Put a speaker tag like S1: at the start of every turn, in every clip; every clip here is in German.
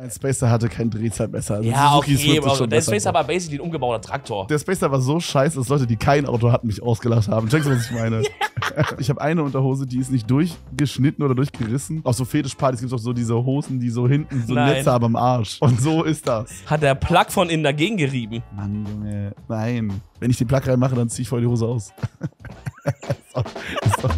S1: Mein Spacer hatte kein Drehzahlmesser. Also ja, Suzuki okay, Swift also der Spacer
S2: war basically ein umgebauter Traktor.
S1: Der Spacer war so scheiße, dass Leute, die kein Auto hatten, mich ausgelacht haben. Checkst du, was ich meine? ich habe eine Unterhose, die ist nicht durchgeschnitten oder durchgerissen. Auf so Fetischpartys gibt es auch so diese Hosen, die so hinten so nein. Netze haben am Arsch. Und so ist das.
S2: Hat der Plug von innen dagegen gerieben? Mann, Junge, nein.
S1: Wenn ich den Plug reinmache, dann ziehe ich voll die Hose aus. ist doch, ist doch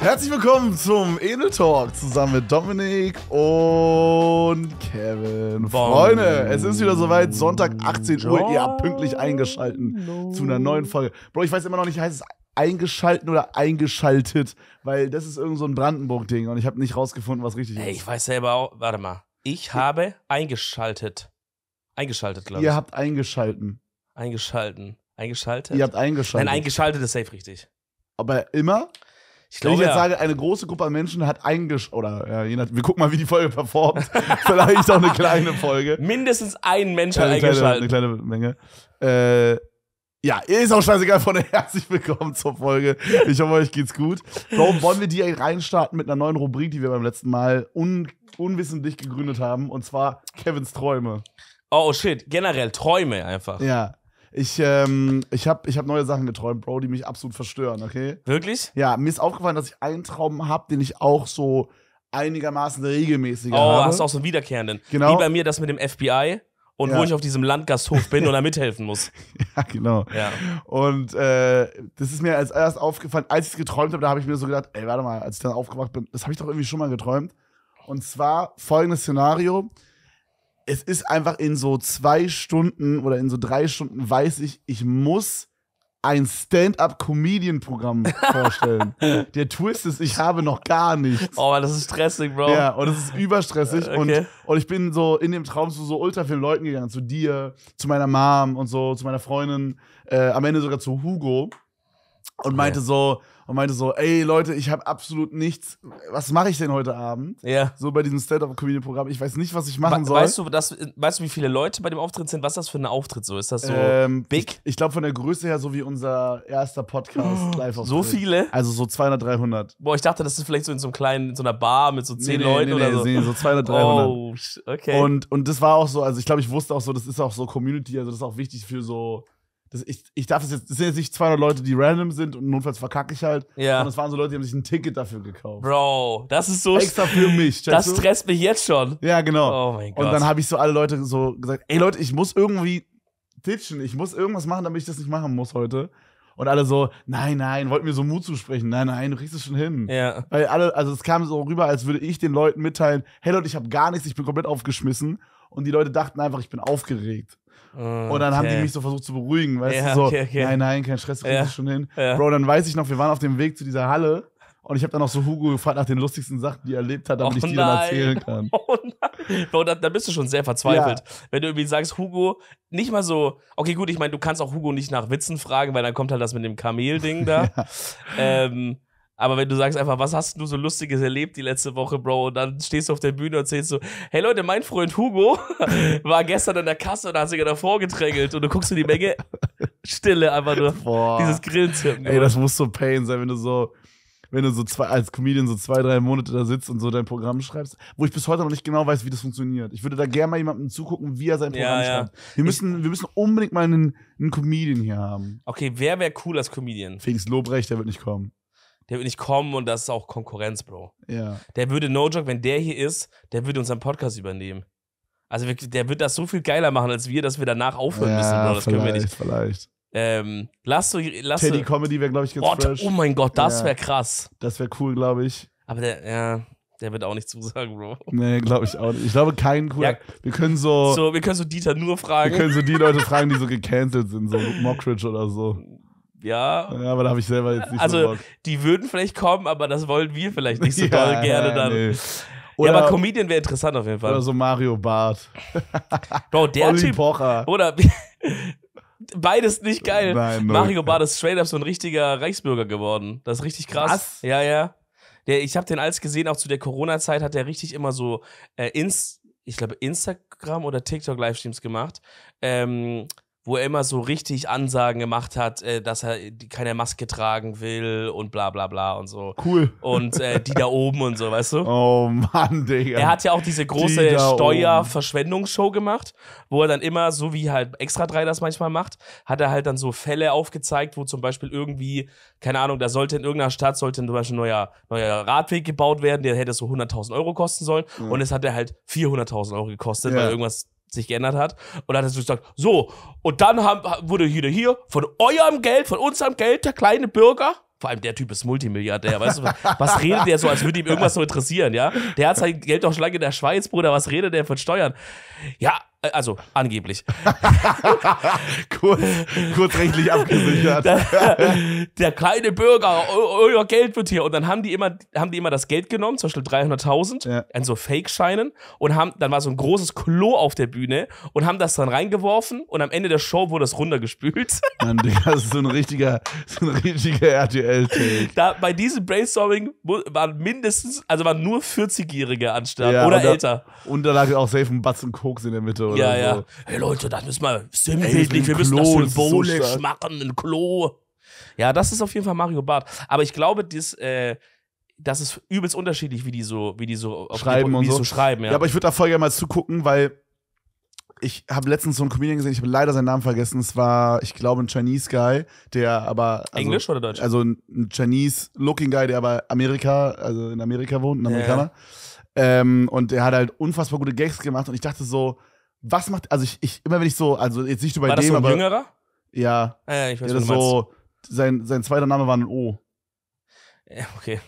S1: Herzlich willkommen zum Edel Talk zusammen mit Dominik und Kevin. Bon. Freunde, es ist wieder soweit, Sonntag 18 Uhr. Ihr habt pünktlich eingeschalten no. zu einer neuen Folge. Bro, ich weiß immer noch nicht, heißt es eingeschalten oder eingeschaltet, weil das ist irgend so ein Brandenburg-Ding und ich habe nicht rausgefunden, was richtig Ey, ist. Ich
S2: weiß selber auch, warte mal. Ich habe eingeschaltet. Eingeschaltet, glaube ich. Ihr
S1: habt eingeschalten. Eingeschalten.
S2: Eingeschaltet? Ihr habt eingeschaltet. Nein, eingeschaltet ist safe richtig.
S1: Aber immer? Ich glaube, ich oh, jetzt ja. sage, eine große Gruppe an Menschen hat eingesch... Oder, ja, je nachdem, wir gucken mal, wie die Folge performt. Vielleicht auch eine kleine
S2: Folge. Mindestens ein Mensch hat eine kleine, eingeschaltet.
S1: eine kleine Menge. Äh, ja, ist auch scheißegal, von herzlich willkommen zur Folge. Ich hoffe, euch geht's gut. Warum wollen wir die reinstarten mit einer neuen Rubrik, die wir beim letzten Mal un unwissentlich gegründet haben? Und
S2: zwar Kevins Träume. Oh, oh shit, generell Träume einfach.
S1: Ja. Ich, ähm, ich habe ich hab neue Sachen geträumt, Bro, die mich absolut verstören, okay?
S2: Wirklich? Ja, mir ist aufgefallen, dass ich
S1: einen Traum habe, den ich auch so einigermaßen regelmäßig oh, habe. Oh, hast du auch so einen
S2: wiederkehrenden. Genau. Wie bei mir das mit dem FBI und ja. wo ich auf diesem Landgasthof bin und da mithelfen muss. Ja,
S1: genau. Ja. Und äh, das ist mir als erst aufgefallen, als ich es geträumt habe, da habe ich mir so gedacht, ey, warte mal, als ich dann aufgewacht bin, das habe ich doch irgendwie schon mal geträumt. Und zwar folgendes Szenario es ist einfach in so zwei Stunden oder in so drei Stunden weiß ich, ich muss ein Stand-up-Comedian-Programm vorstellen. Der Twist ist, ich habe noch gar nichts.
S2: Oh, das ist stressig, Bro. Ja, und das ist
S1: überstressig. Äh, okay. Und, und ich bin so in dem Traum zu so ultra vielen Leuten gegangen. Zu dir, zu meiner Mom und so, zu meiner Freundin. Äh, am Ende sogar zu Hugo. Und meinte so, und meinte so, ey Leute, ich habe absolut nichts. Was mache ich denn heute Abend? Ja. So bei diesem Stand-up-Comedy-Programm. Ich weiß nicht, was ich machen soll. Weißt
S2: du, das, weißt du, wie viele Leute bei dem Auftritt sind? Was ist das für ein Auftritt so? Ist das so ähm, big? Ich, ich
S1: glaube von der Größe her so wie unser erster Podcast live -Auftritt. So viele? Also so 200, 300.
S2: Boah, ich dachte, das ist vielleicht so in so einem kleinen, in so einer Bar mit so zehn nee, Leuten nee, oder so. Nee, so 200, 300. Oh, okay. Und,
S1: und das war auch so, also ich glaube, ich wusste auch so, das ist auch so Community, also das ist auch wichtig für so das, ich, ich darf es jetzt, das sind jetzt nicht 200 Leute, die random sind und notfalls verkacke ich halt. Ja. Und es waren so Leute, die haben sich ein
S2: Ticket dafür gekauft. Bro, das ist so. Extra für mich. Das du? stresst mich jetzt schon.
S1: Ja, genau. Oh mein Gott. Und dann habe ich so alle Leute so gesagt, ey Leute, ich muss irgendwie titschen. ich muss irgendwas machen, damit ich das nicht machen muss heute. Und alle so, nein, nein, wollten mir so Mut zusprechen. Nein, nein, du kriegst es schon hin. Ja. Weil alle, also es kam so rüber, als würde ich den Leuten mitteilen, hey Leute, ich habe gar nichts, ich bin komplett aufgeschmissen. Und die Leute dachten einfach, ich bin aufgeregt. Okay. Äh, und dann haben die mich so versucht zu beruhigen, weißt ja, du, so, okay, okay. nein, nein, kein Stress, kriegst ja. schon hin. Ja. Bro, dann weiß ich noch, wir waren auf dem Weg zu dieser Halle und ich habe dann noch so Hugo gefragt nach den lustigsten Sachen, die er erlebt hat, damit oh ich die nein. dann erzählen kann.
S2: Oh nein. Bro, da, da bist du schon sehr verzweifelt. Ja. Wenn du irgendwie sagst, Hugo, nicht mal so, okay, gut, ich meine, du kannst auch Hugo nicht nach Witzen fragen, weil dann kommt halt das mit dem Kamel-Ding da. ähm, aber wenn du sagst einfach, was hast du so Lustiges erlebt die letzte Woche, Bro? Und dann stehst du auf der Bühne und erzählst so, hey Leute, mein Freund Hugo war gestern in der Kasse und hat sich davor vorgedrängelt. Und du guckst in die Menge, Stille einfach nur. Boah. Dieses Grillzirpen. Ey, das
S1: muss so Pain sein, wenn du so, wenn du so zwei, als Comedian so zwei, drei Monate da sitzt und so dein Programm schreibst, wo ich bis heute noch nicht genau weiß, wie das funktioniert. Ich
S2: würde da gerne mal jemandem zugucken, wie er sein Programm ja, schreibt.
S1: Ja. Wir müssen, ich, wir müssen unbedingt mal einen, einen Comedian hier haben.
S2: Okay, wer wäre cool als Comedian?
S1: Felix Lobrecht, der wird nicht kommen
S2: der wird nicht kommen und das ist auch Konkurrenz, Bro. Ja. Der würde, no joke, wenn der hier ist, der würde unseren Podcast übernehmen. Also der wird das so viel geiler machen als wir, dass wir danach aufhören ja, müssen, Bro. Das können wir nicht. Vielleicht. Ähm, lass du, lass Teddy du. Comedy wäre, glaube ich, ganz oh, fresh. Oh mein Gott, das ja. wäre krass. Das wäre cool, glaube ich. Aber der, ja, der wird auch nicht zusagen, Bro.
S1: Nee, glaube ich auch nicht. Ich glaube, kein cooler. Ja. Wir können so, so. Wir können so Dieter nur fragen. Wir können so die Leute fragen, die so gecancelt sind, so Mockridge oder so ja. ja. aber da habe ich selber jetzt nicht also, so Bock.
S2: die würden vielleicht kommen, aber das wollen wir vielleicht nicht so ja, doll gerne dann. Nee. Oder, ja, aber Comedian wäre interessant auf jeden Fall. Oder so
S1: Mario Barth. Bro, der Olli Typ. Pocher. Oder
S2: beides nicht geil. Nein, Mario Barth ist straight up so ein richtiger Reichsbürger geworden. Das ist richtig krass. krass. Ja, ja. Der, ich habe den als gesehen, auch zu der Corona-Zeit hat er richtig immer so äh, ins, ich glaube Instagram oder TikTok Livestreams gemacht. Ähm, wo er immer so richtig Ansagen gemacht hat, äh, dass er keine Maske tragen will und bla bla bla und so. Cool. Und äh, die da oben und so, weißt du? Oh Mann, Digga. Er hat ja auch diese große Steuerverschwendungsshow gemacht, wo er dann immer, so wie halt Extra 3 das manchmal macht, hat er halt dann so Fälle aufgezeigt, wo zum Beispiel irgendwie, keine Ahnung, da sollte in irgendeiner Stadt sollte zum Beispiel ein neuer, neuer Radweg gebaut werden, der hätte so 100.000 Euro kosten sollen. Mhm. Und es hat er halt 400.000 Euro gekostet, ja. weil irgendwas sich geändert hat. Und dann hat er gesagt, so, und dann haben, wurde wieder hier von eurem Geld, von unserem Geld, der kleine Bürger, vor allem der Typ ist Multimilliardär, weißt du, was redet der so, als würde ihm irgendwas so interessieren, ja? Der hat sein Geld doch schon lange in der Schweiz, Bruder, was redet der von Steuern? Ja, äh, also angeblich.
S1: Kurzrechtlich abgesichert. der,
S2: der kleine Bürger, euer Geld wird hier. Und dann haben die immer, haben die immer das Geld genommen, zum Beispiel 300.000, ja. an so Fake-Scheinen. Und haben, dann war so ein großes Klo auf der Bühne und haben das dann reingeworfen. Und am Ende der Show wurde es runtergespült.
S1: Mann, das ist so ein richtiger, so richtiger RTL-Take.
S2: Bei diesem Brainstorming waren mindestens, also waren nur 40-Jährige anstatt ja, oder und älter.
S1: Da, und da lag auch safe ein Batzen Koks in der Mitte oder ja, so. Ja. Hey Leute, das müssen wir sinnbildlich, wir müssen das symbolisch so
S2: machen, ein Klo. Ja, das ist auf jeden Fall Mario Bart. Aber ich glaube, das, äh, das ist übelst unterschiedlich, wie die so, wie die so schreiben die, und so. so. schreiben. Ja, ja aber ich würde da voll
S1: gerne mal zugucken, weil ich habe letztens so einen Comedian gesehen, ich habe leider seinen Namen vergessen. Es war, ich glaube, ein Chinese Guy, der aber. Also, Englisch oder Deutsch? Also ein Chinese-Looking Guy, der aber Amerika, also in Amerika wohnt, ein Amerikaner. Ja. Ähm, und der hat halt unfassbar gute Gags gemacht und ich dachte so, was macht, also ich, ich, immer wenn ich so, also jetzt nicht nur bei war dem, das so ein aber. Jüngerer? Ja.
S2: Ah, ja, ich weiß, nicht, das so,
S1: sein, sein zweiter Name war ein O.
S2: Ja, okay.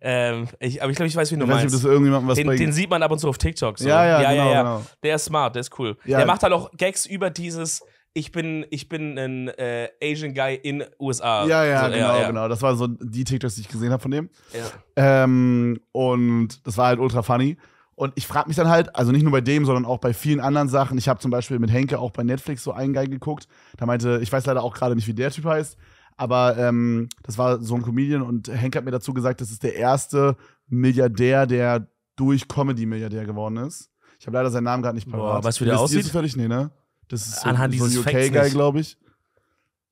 S2: Ähm, ich, aber ich glaube, ich weiß, wie du ich weiß, meinst. Ob den, den, sieht man ab und zu auf TikTok. So. Ja, ja, ja, genau, ja, genau. Der ist smart, der ist cool. Ja. Der macht halt auch Gags über dieses ich bin, ich bin ein äh, Asian Guy in USA. Ja, ja, so, genau, ja, ja.
S1: genau. Das waren so die TikToks, die ich gesehen habe von dem. Ja. Ähm, und das war halt ultra funny. Und ich frage mich dann halt, also nicht nur bei dem, sondern auch bei vielen anderen Sachen. Ich habe zum Beispiel mit Henke auch bei Netflix so einen Guy geguckt. Da meinte, ich weiß leider auch gerade nicht, wie der Typ heißt, aber ähm, das war so ein Comedian und Henke hat mir dazu gesagt, das ist der erste Milliardär, der durch Comedy Milliardär geworden ist. Ich habe leider seinen Namen gerade nicht parat. Boah, weißt du, wie der aussieht? Völlig, nee, ne? Das ist so, Anhand so ein UK-Guy, glaube
S2: ich.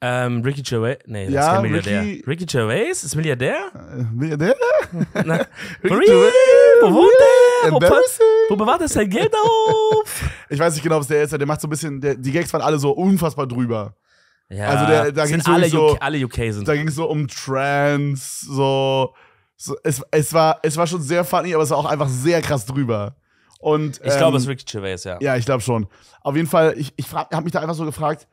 S2: Ähm, Ricky Gervais, nee, das ja, ist kein Milliardär. Ricky, Ricky Gervais ist Milliardär? Äh, Milliardär? Ricky Gervais, wo wohnt der? yeah, Embarrassing. Wo bewahrt er sein Geld auf?
S1: ich weiß nicht genau, was der ist. Der macht so ein bisschen, der, die Gags waren alle so unfassbar drüber. Ja, also der, da ging alle, so, UK, alle UK sind. Da ging es so um Trans, so. so es, es, war, es war schon sehr funny, aber es war auch einfach sehr krass drüber. Und, ich ähm, glaube, es ist Ricky Gervais, ja. Ja, ich glaube schon. Auf jeden Fall, ich, ich habe mich da einfach so gefragt,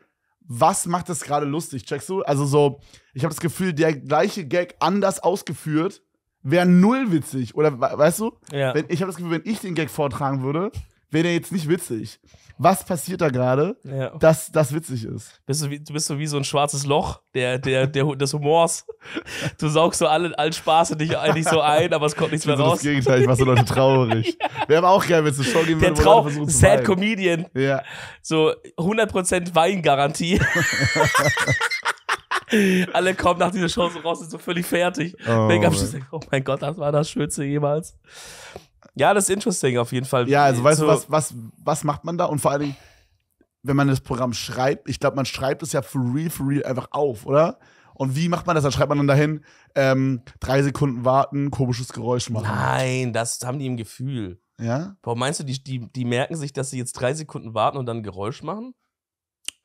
S1: was macht das gerade lustig, checkst du? Also so, ich habe das Gefühl, der gleiche Gag anders ausgeführt wäre null witzig. Oder weißt du? Ja. Wenn, ich habe das Gefühl, wenn ich den Gag vortragen würde, wäre der jetzt
S2: nicht witzig.
S1: Was passiert da gerade, ja. dass das witzig ist?
S2: Bist du, wie, du bist so wie so ein schwarzes Loch der, der, der, des Humors. Du saugst so alle, all Spaß in dich eigentlich äh, so ein, aber es kommt nichts mehr so raus. Das Gegenteil, ich mache so Leute
S1: traurig. Ja. Wäre aber auch geil, wenn es eine Show geben würde, wo Trau zu Sad weinen.
S2: Comedian. Ja. So 100% Weingarantie. Alle kommen nach dieser Show so raus, sind so völlig fertig. Oh, oh mein Gott, das war das Schönste jemals. Ja, das ist interesting auf jeden Fall. Ja, also weißt du, was, was,
S1: was macht man da? Und vor allen Dingen, wenn man das Programm schreibt, ich glaube, man schreibt es ja for real, for real einfach auf, oder? Und wie macht man das? Dann schreibt man dann dahin, ähm, drei Sekunden warten, komisches Geräusch machen.
S2: Nein, das haben die im Gefühl. Ja? Warum meinst du, die, die, die merken sich, dass sie jetzt drei Sekunden warten und dann ein Geräusch machen?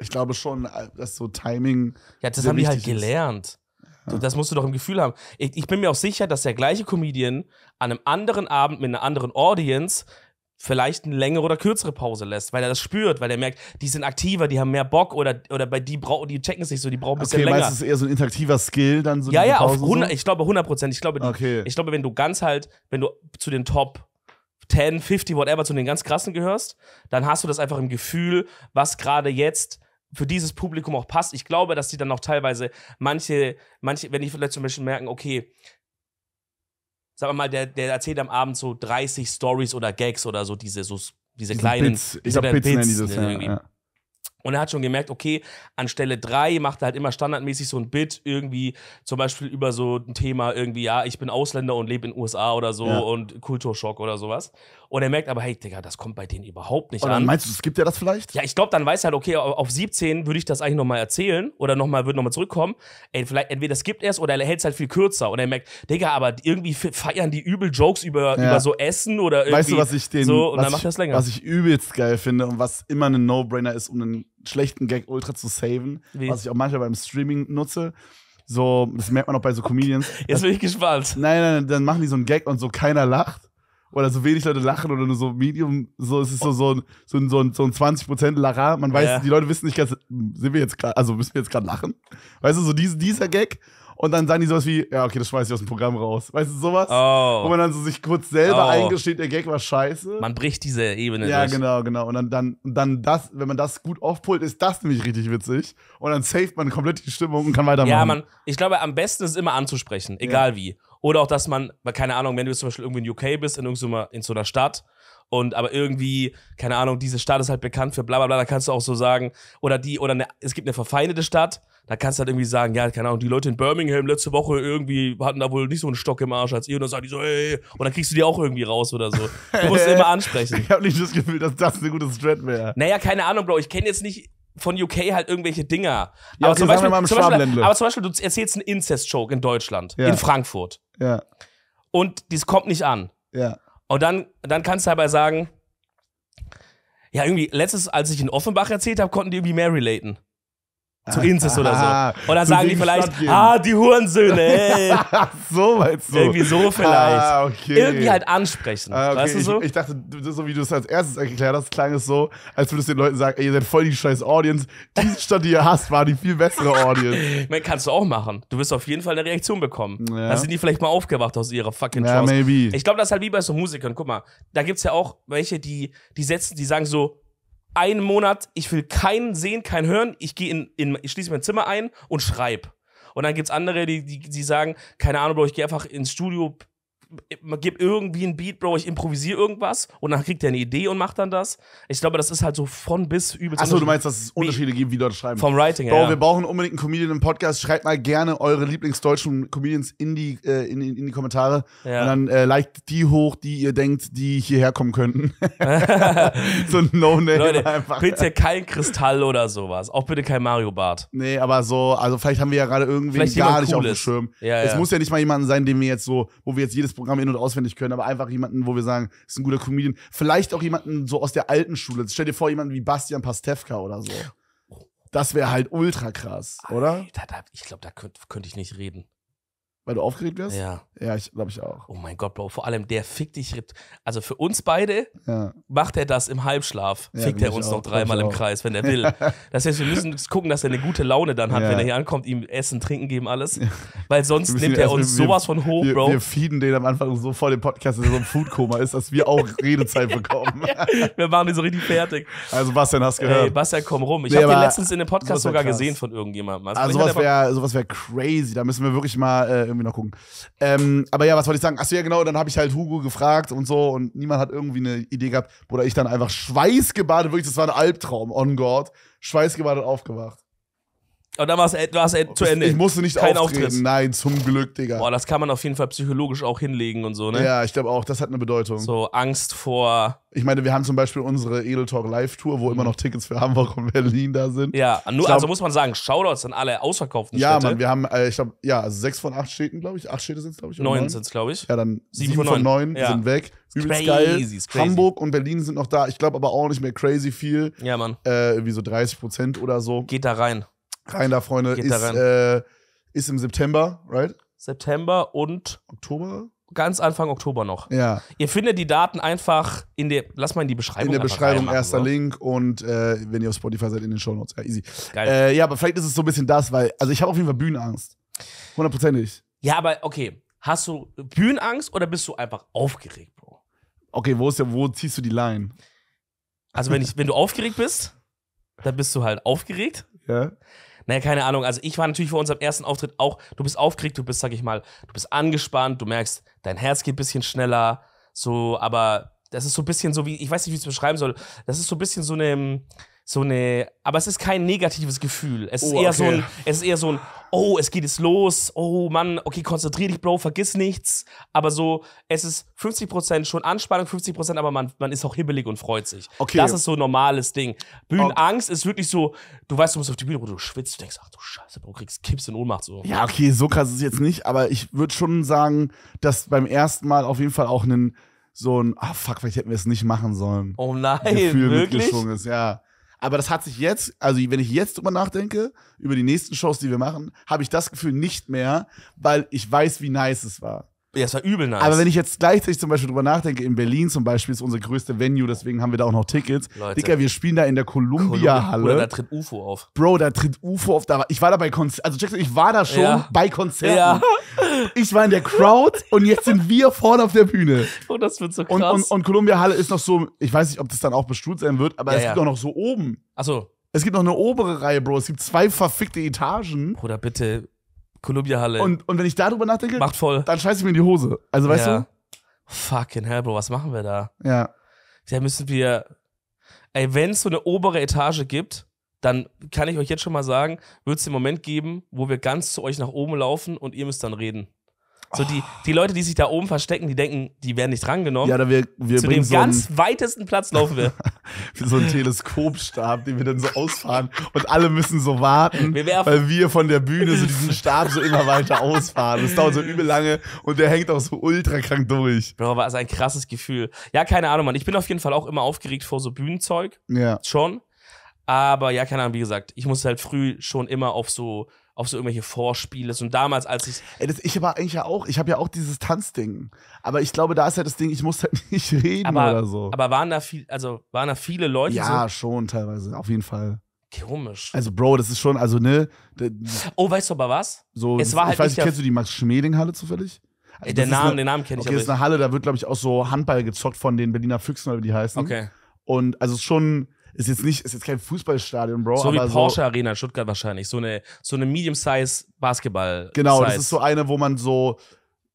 S2: Ich glaube schon, äh, dass so Timing. Ja, das haben die halt gelernt. Ja. das musst du doch im Gefühl haben. Ich, ich, bin mir auch sicher, dass der gleiche Comedian an einem anderen Abend mit einer anderen Audience vielleicht eine längere oder kürzere Pause lässt, weil er das spürt, weil er merkt, die sind aktiver, die haben mehr Bock oder, oder bei die brauchen, die checken es nicht so, die brauchen ein bisschen okay, länger. Okay, meistens
S1: eher so ein interaktiver Skill dann so. Ja, ja, Pause auf 100, so? ich
S2: glaube 100 Prozent. Ich glaube, okay. ich glaube, wenn du ganz halt, wenn du zu den Top 10, 50, whatever, zu den ganz krassen gehörst, dann hast du das einfach im Gefühl, was gerade jetzt für dieses Publikum auch passt. Ich glaube, dass die dann auch teilweise manche, manche, wenn die vielleicht zum Beispiel merken, okay, sagen wir mal, der, der erzählt am Abend so 30 Stories oder Gags oder so, diese, so, diese kleinen Bits. Ich diese Bits, Bits dieses, ne, irgendwie. Ja, ja. Und er hat schon gemerkt, okay, anstelle drei macht er halt immer standardmäßig so ein Bit irgendwie, zum Beispiel über so ein Thema irgendwie, ja, ich bin Ausländer und lebe in den USA oder so ja. und Kulturschock oder sowas. Und er merkt aber, hey, Digga, das kommt bei denen überhaupt nicht Oder an. meinst du, es
S1: gibt ja das vielleicht?
S2: Ja, ich glaube, dann weiß er halt, okay, auf 17 würde ich das eigentlich nochmal erzählen oder nochmal, würde nochmal zurückkommen. Ey, vielleicht, entweder es gibt er es oder er hält es halt viel kürzer. Und er merkt, Digga, aber irgendwie feiern die übel Jokes über, ja. über so Essen oder irgendwie. Weißt du, was ich den, so, und dann macht das länger. Was ich
S1: übelst geil finde und was immer ein No-Brainer ist, um einen schlechten Gag ultra zu saven, Wie? was ich auch manchmal beim Streaming nutze so, das merkt man auch bei so Comedians. Jetzt bin ich gespannt. Nein, nein, nein, dann machen die so einen Gag und so keiner lacht oder so wenig Leute lachen oder nur so Medium, so es ist so, so, ein, so, so so ein 20% Lacher. Man weiß, ja. die Leute wissen nicht ganz, sind wir jetzt gerade, also müssen wir jetzt gerade lachen? Weißt du, so dies, dieser Gag. Und dann sagen die sowas wie, ja, okay, das schmeiß ich aus dem Programm raus. Weißt du, sowas? Oh. Wo man dann so
S2: sich kurz selber oh. eingesteht, der Gag war scheiße. Man bricht diese Ebene Ja, durch. genau,
S1: genau. Und dann, dann, dann das, wenn man das gut aufpult, ist das nämlich richtig witzig. Und dann saved man komplett die Stimmung und kann weitermachen. Ja, man,
S2: ich glaube, am besten ist immer anzusprechen, egal ja. wie. Oder auch, dass man, keine Ahnung, wenn du zum Beispiel irgendwie in UK bist, in, in so einer Stadt, und aber irgendwie, keine Ahnung, diese Stadt ist halt bekannt für bla bla bla, da kannst du auch so sagen, oder die, oder ne, es gibt eine verfeindete Stadt, da kannst du halt irgendwie sagen, ja, keine Ahnung, die Leute in Birmingham letzte Woche irgendwie hatten da wohl nicht so einen Stock im Arsch als ihr und dann sagen die so, ey, und dann kriegst du die auch irgendwie raus oder so. Du musst immer ansprechen. ich
S1: habe nicht das Gefühl, dass das eine
S2: gute Strat wäre. Naja, keine Ahnung, Bro, ich kenne jetzt nicht von UK halt irgendwelche Dinger. Ja, aber, okay, zum Beispiel, zum Beispiel, aber zum Beispiel, du erzählst einen incest joke in Deutschland, ja. in Frankfurt. Ja. Und das kommt nicht an. Ja. Und dann, dann kannst du dabei halt sagen, ja, irgendwie, letztes, als ich in Offenbach erzählt habe, konnten die irgendwie mehr relaten zu Inzest oder so. Oder sagen die vielleicht, ah, die Hurensöhne, ey. so meinst du? Irgendwie so ah, vielleicht. Ah, okay. Irgendwie halt ansprechen. Ah, okay. Weißt du so? Ich, ich,
S1: dachte, so wie du es als erstes erklärt hast, klang es so, als würdest du den Leuten sagen, ey, ihr seid voll die scheiß Audience. Diese Stadt, die ihr hast, war die viel bessere Audience.
S2: Man, kannst du auch machen. Du wirst auf jeden Fall eine Reaktion bekommen. Ja. Da sind die vielleicht mal aufgewacht aus ihrer fucking Chance. Ja, maybe. Ich glaube, das ist halt wie bei so Musikern. Guck mal, da gibt es ja auch welche, die, die setzen, die sagen so, einen Monat, ich will keinen sehen, keinen hören, ich gehe in, in ich schließe mein Zimmer ein und schreibe. Und dann gibt's andere, die, die, die sagen, keine Ahnung, ich gehe einfach ins Studio, gebe irgendwie einen Beat, Bro, ich improvisiere irgendwas und dann kriegt er eine Idee und macht dann das. Ich glaube, das ist halt so von bis übelst. Achso, du meinst, dass es Unterschiede gibt, wie Leute schreiben. Vom Writing, Bro, ja. wir brauchen unbedingt einen
S1: Comedian im Podcast. Schreibt mal gerne eure Lieblingsdeutschen Comedians in die, äh, in, in, die Kommentare. Ja. Und dann äh, liked die hoch, die ihr denkt, die hierher kommen könnten. so ein No-Name Leute, einfach. Bitte
S2: kein Kristall oder sowas. Auch bitte kein Mario Bart. Nee, aber so,
S1: also vielleicht haben wir ja gerade irgendwie gar nicht Cooles. auf dem Schirm. Ja, es muss ja nicht mal jemanden sein, den wir jetzt so, wo wir jetzt jedes Programm in- und auswendig können, aber einfach jemanden, wo wir sagen, ist ein guter Comedian. Vielleicht auch jemanden so aus der alten Schule. Stell dir vor, jemanden wie Bastian Pastewka oder so. Das wäre halt ultra krass, oder?
S2: Alter, da, ich glaube, da könnte könnt ich nicht reden. Weil du aufgeregt wirst? Ja. Ja, ich glaube ich auch. Oh mein Gott, Bro, vor allem der fickt dich. Also für uns beide ja. macht er das im Halbschlaf. Ja, fickt er uns auch, noch dreimal im Kreis, wenn er will. das heißt, wir müssen gucken, dass er eine gute Laune dann hat, ja. wenn er hier ankommt, ihm Essen, Trinken geben, alles. Weil sonst nimmt er uns wir, sowas von hoch, wir, Bro. Wir
S1: feeden den am Anfang so vor dem Podcast, dass er so ein Foodkoma ist, dass wir auch Redezeit bekommen.
S2: wir machen den so richtig fertig. Also, Bastian, hast gehört. Hey, Bastian, komm rum. Ich nee, habe den letztens in dem Podcast sogar krass. gesehen von irgendjemandem. Also, also
S1: sowas wäre wär crazy. Da müssen wir wirklich mal äh, wir noch gucken. Ähm, aber ja, was wollte ich sagen? Achso, ja, genau, dann habe ich halt Hugo gefragt und so und niemand hat irgendwie eine Idee gehabt. Oder ich dann einfach schweißgebadet, wirklich, das war ein Albtraum, on God, schweißgebadet aufgewacht.
S2: Und dann war äh, es zu Ende. Ich musste nicht Kein auftreten. Auftritt. Nein, zum Glück, Digga. Boah, das kann man auf jeden Fall psychologisch auch hinlegen und so, ne? Ja, ich glaube auch, das hat eine Bedeutung. So Angst vor. Ich meine, wir haben zum Beispiel unsere Edel
S1: Talk Live-Tour, wo mhm. immer noch Tickets für Hamburg und Berlin da sind. Ja, nur, glaub, also
S2: muss man sagen, Shoutouts an alle ausverkauften ja, Städte. Ja, Mann, wir
S1: haben, äh, ich glaube, ja, sechs von acht Städten, glaube ich. Acht Städte sind es, glaube ich. Neun sind es, glaube ich. Ja, dann sieben, von neun, ja. sind weg. Übelst crazy, geil. Crazy. Hamburg und Berlin sind noch da. Ich glaube aber auch nicht mehr crazy viel. Ja, Mann. Äh, irgendwie so 30 Prozent oder so. Geht da rein. Rein da, Freunde, Geht ist,
S2: äh, ist im September, right? September und Oktober? ganz Anfang Oktober noch. Ja. Ihr findet die Daten einfach in der, lass mal in die Beschreibung. In der Beschreibung erster oder? Ne?
S1: Link und äh, wenn ihr auf Spotify seid, in den Show Notes. Ja, easy. Geil. Äh, ja, aber vielleicht ist es so ein bisschen das, weil, also ich habe auf jeden Fall Bühnenangst. Hundertprozentig.
S2: Ja, aber okay. Hast du Bühnenangst oder bist du einfach aufgeregt, Bro? Okay, wo, ist ja, wo ziehst du die Line? Also, wenn, ich, wenn du aufgeregt bist, dann bist du halt aufgeregt. Ja. Naja, ne, keine Ahnung. Also ich war natürlich vor unserem ersten Auftritt auch, du bist aufgeregt, du bist, sag ich mal, du bist angespannt, du merkst, dein Herz geht ein bisschen schneller, so, aber das ist so ein bisschen so wie, ich weiß nicht, wie ich es beschreiben soll, das ist so ein bisschen so eine, so eine, aber es ist kein negatives Gefühl. Es ist, oh, eher, so ein, es ist eher so ein, oh, es geht jetzt los, oh Mann, okay, konzentrier dich, Bro, vergiss nichts. Aber so, es ist 50% schon Anspannung, 50%, aber man, man ist auch hibbelig und freut sich. Okay. Das ist so ein normales Ding. Bühnenangst okay. ist wirklich so, du weißt, du musst auf die Bühne, wo du schwitzt, du denkst, ach du Scheiße, Bro, kriegst Kipps in Ohnmacht so. Ja, okay, so
S1: krass ist es jetzt nicht, aber ich würde schon sagen, dass beim ersten Mal auf jeden Fall auch einen so ein, ah fuck, vielleicht hätten wir es nicht machen sollen. Oh nein, Gefühl wirklich? mitgeschwungen ist, ja. Aber das hat sich jetzt, also wenn ich jetzt drüber nachdenke, über die nächsten Shows, die wir machen, habe ich das Gefühl nicht mehr, weil ich weiß, wie nice es war. Ja, es war übel nice. Aber wenn ich jetzt gleichzeitig zum Beispiel drüber nachdenke, in Berlin zum Beispiel ist unser größtes Venue, deswegen haben wir da auch noch Tickets. Leute. Dicker, wir spielen da in der Columbia-Halle. Oder da tritt UFO auf. Bro, da tritt UFO auf. Da war, ich war da bei Konzerten, also checkst du, ich war da schon ja. bei Konzerten. Ja. Ich war in der Crowd und jetzt sind wir vorne auf der Bühne. oh, das wird so krass. Und, und, und Columbia-Halle ist noch so, ich weiß nicht, ob das dann auch bestuhlt sein wird, aber ja, es gibt auch noch so oben. Achso. Es gibt noch eine obere Reihe, Bro. Es gibt zwei verfickte Etagen.
S2: Bruder, bitte Columbia Halle. Und,
S1: und wenn ich darüber nachdenke, Macht
S2: voll. dann scheiße ich mir in die Hose. Also weißt ja. du? Fucking hell, Bro, was machen wir da? Ja. Da müssen wir. Ey, wenn es so eine obere Etage gibt, dann kann ich euch jetzt schon mal sagen, wird es den Moment geben, wo wir ganz zu euch nach oben laufen und ihr müsst dann reden. So die, die Leute, die sich da oben verstecken, die denken, die werden nicht drangenommen. Ja, dann wir, wir Zu dem so ganz weitesten Platz laufen wir. Wie so ein Teleskopstab, den wir dann so ausfahren und alle müssen so warten, wir weil wir von
S1: der Bühne so diesen Stab so immer weiter ausfahren. Das dauert so übel lange und der hängt auch so ultra krank durch.
S2: Bro, war also ein krasses Gefühl. Ja, keine Ahnung, Mann. Ich bin auf jeden Fall auch immer aufgeregt vor so Bühnenzeug. Ja. Schon. Aber ja, keine Ahnung, wie gesagt, ich muss halt früh schon immer auf so auf so irgendwelche Vorspiele. und damals, als ich. Ey, das, ich war eigentlich ja auch, ich habe ja auch dieses Tanzding. Aber ich glaube, da ist ja das Ding, ich muss halt nicht reden aber, oder so. Aber waren da viel, also waren da viele Leute? Ja, so? schon teilweise, auf jeden Fall. Komisch. Also, Bro, das ist
S1: schon, also, ne. Oh, weißt du aber was? So, es war halt ich weiß nicht, kennst du die Max-Schmeling-Halle zufällig? Also, den, Namen, eine, den Namen kenne okay, ich. Das ist eine Halle, da wird, glaube ich, auch so Handball gezockt von den Berliner Füchsen, oder wie die heißen. Okay. Und also es ist schon, ist jetzt nicht, ist jetzt kein Fußballstadion, Bro. So wie Porsche so
S2: Arena in Stuttgart wahrscheinlich. So eine, so eine Medium-Size Basketball. Genau, das ist so
S1: eine, wo man so,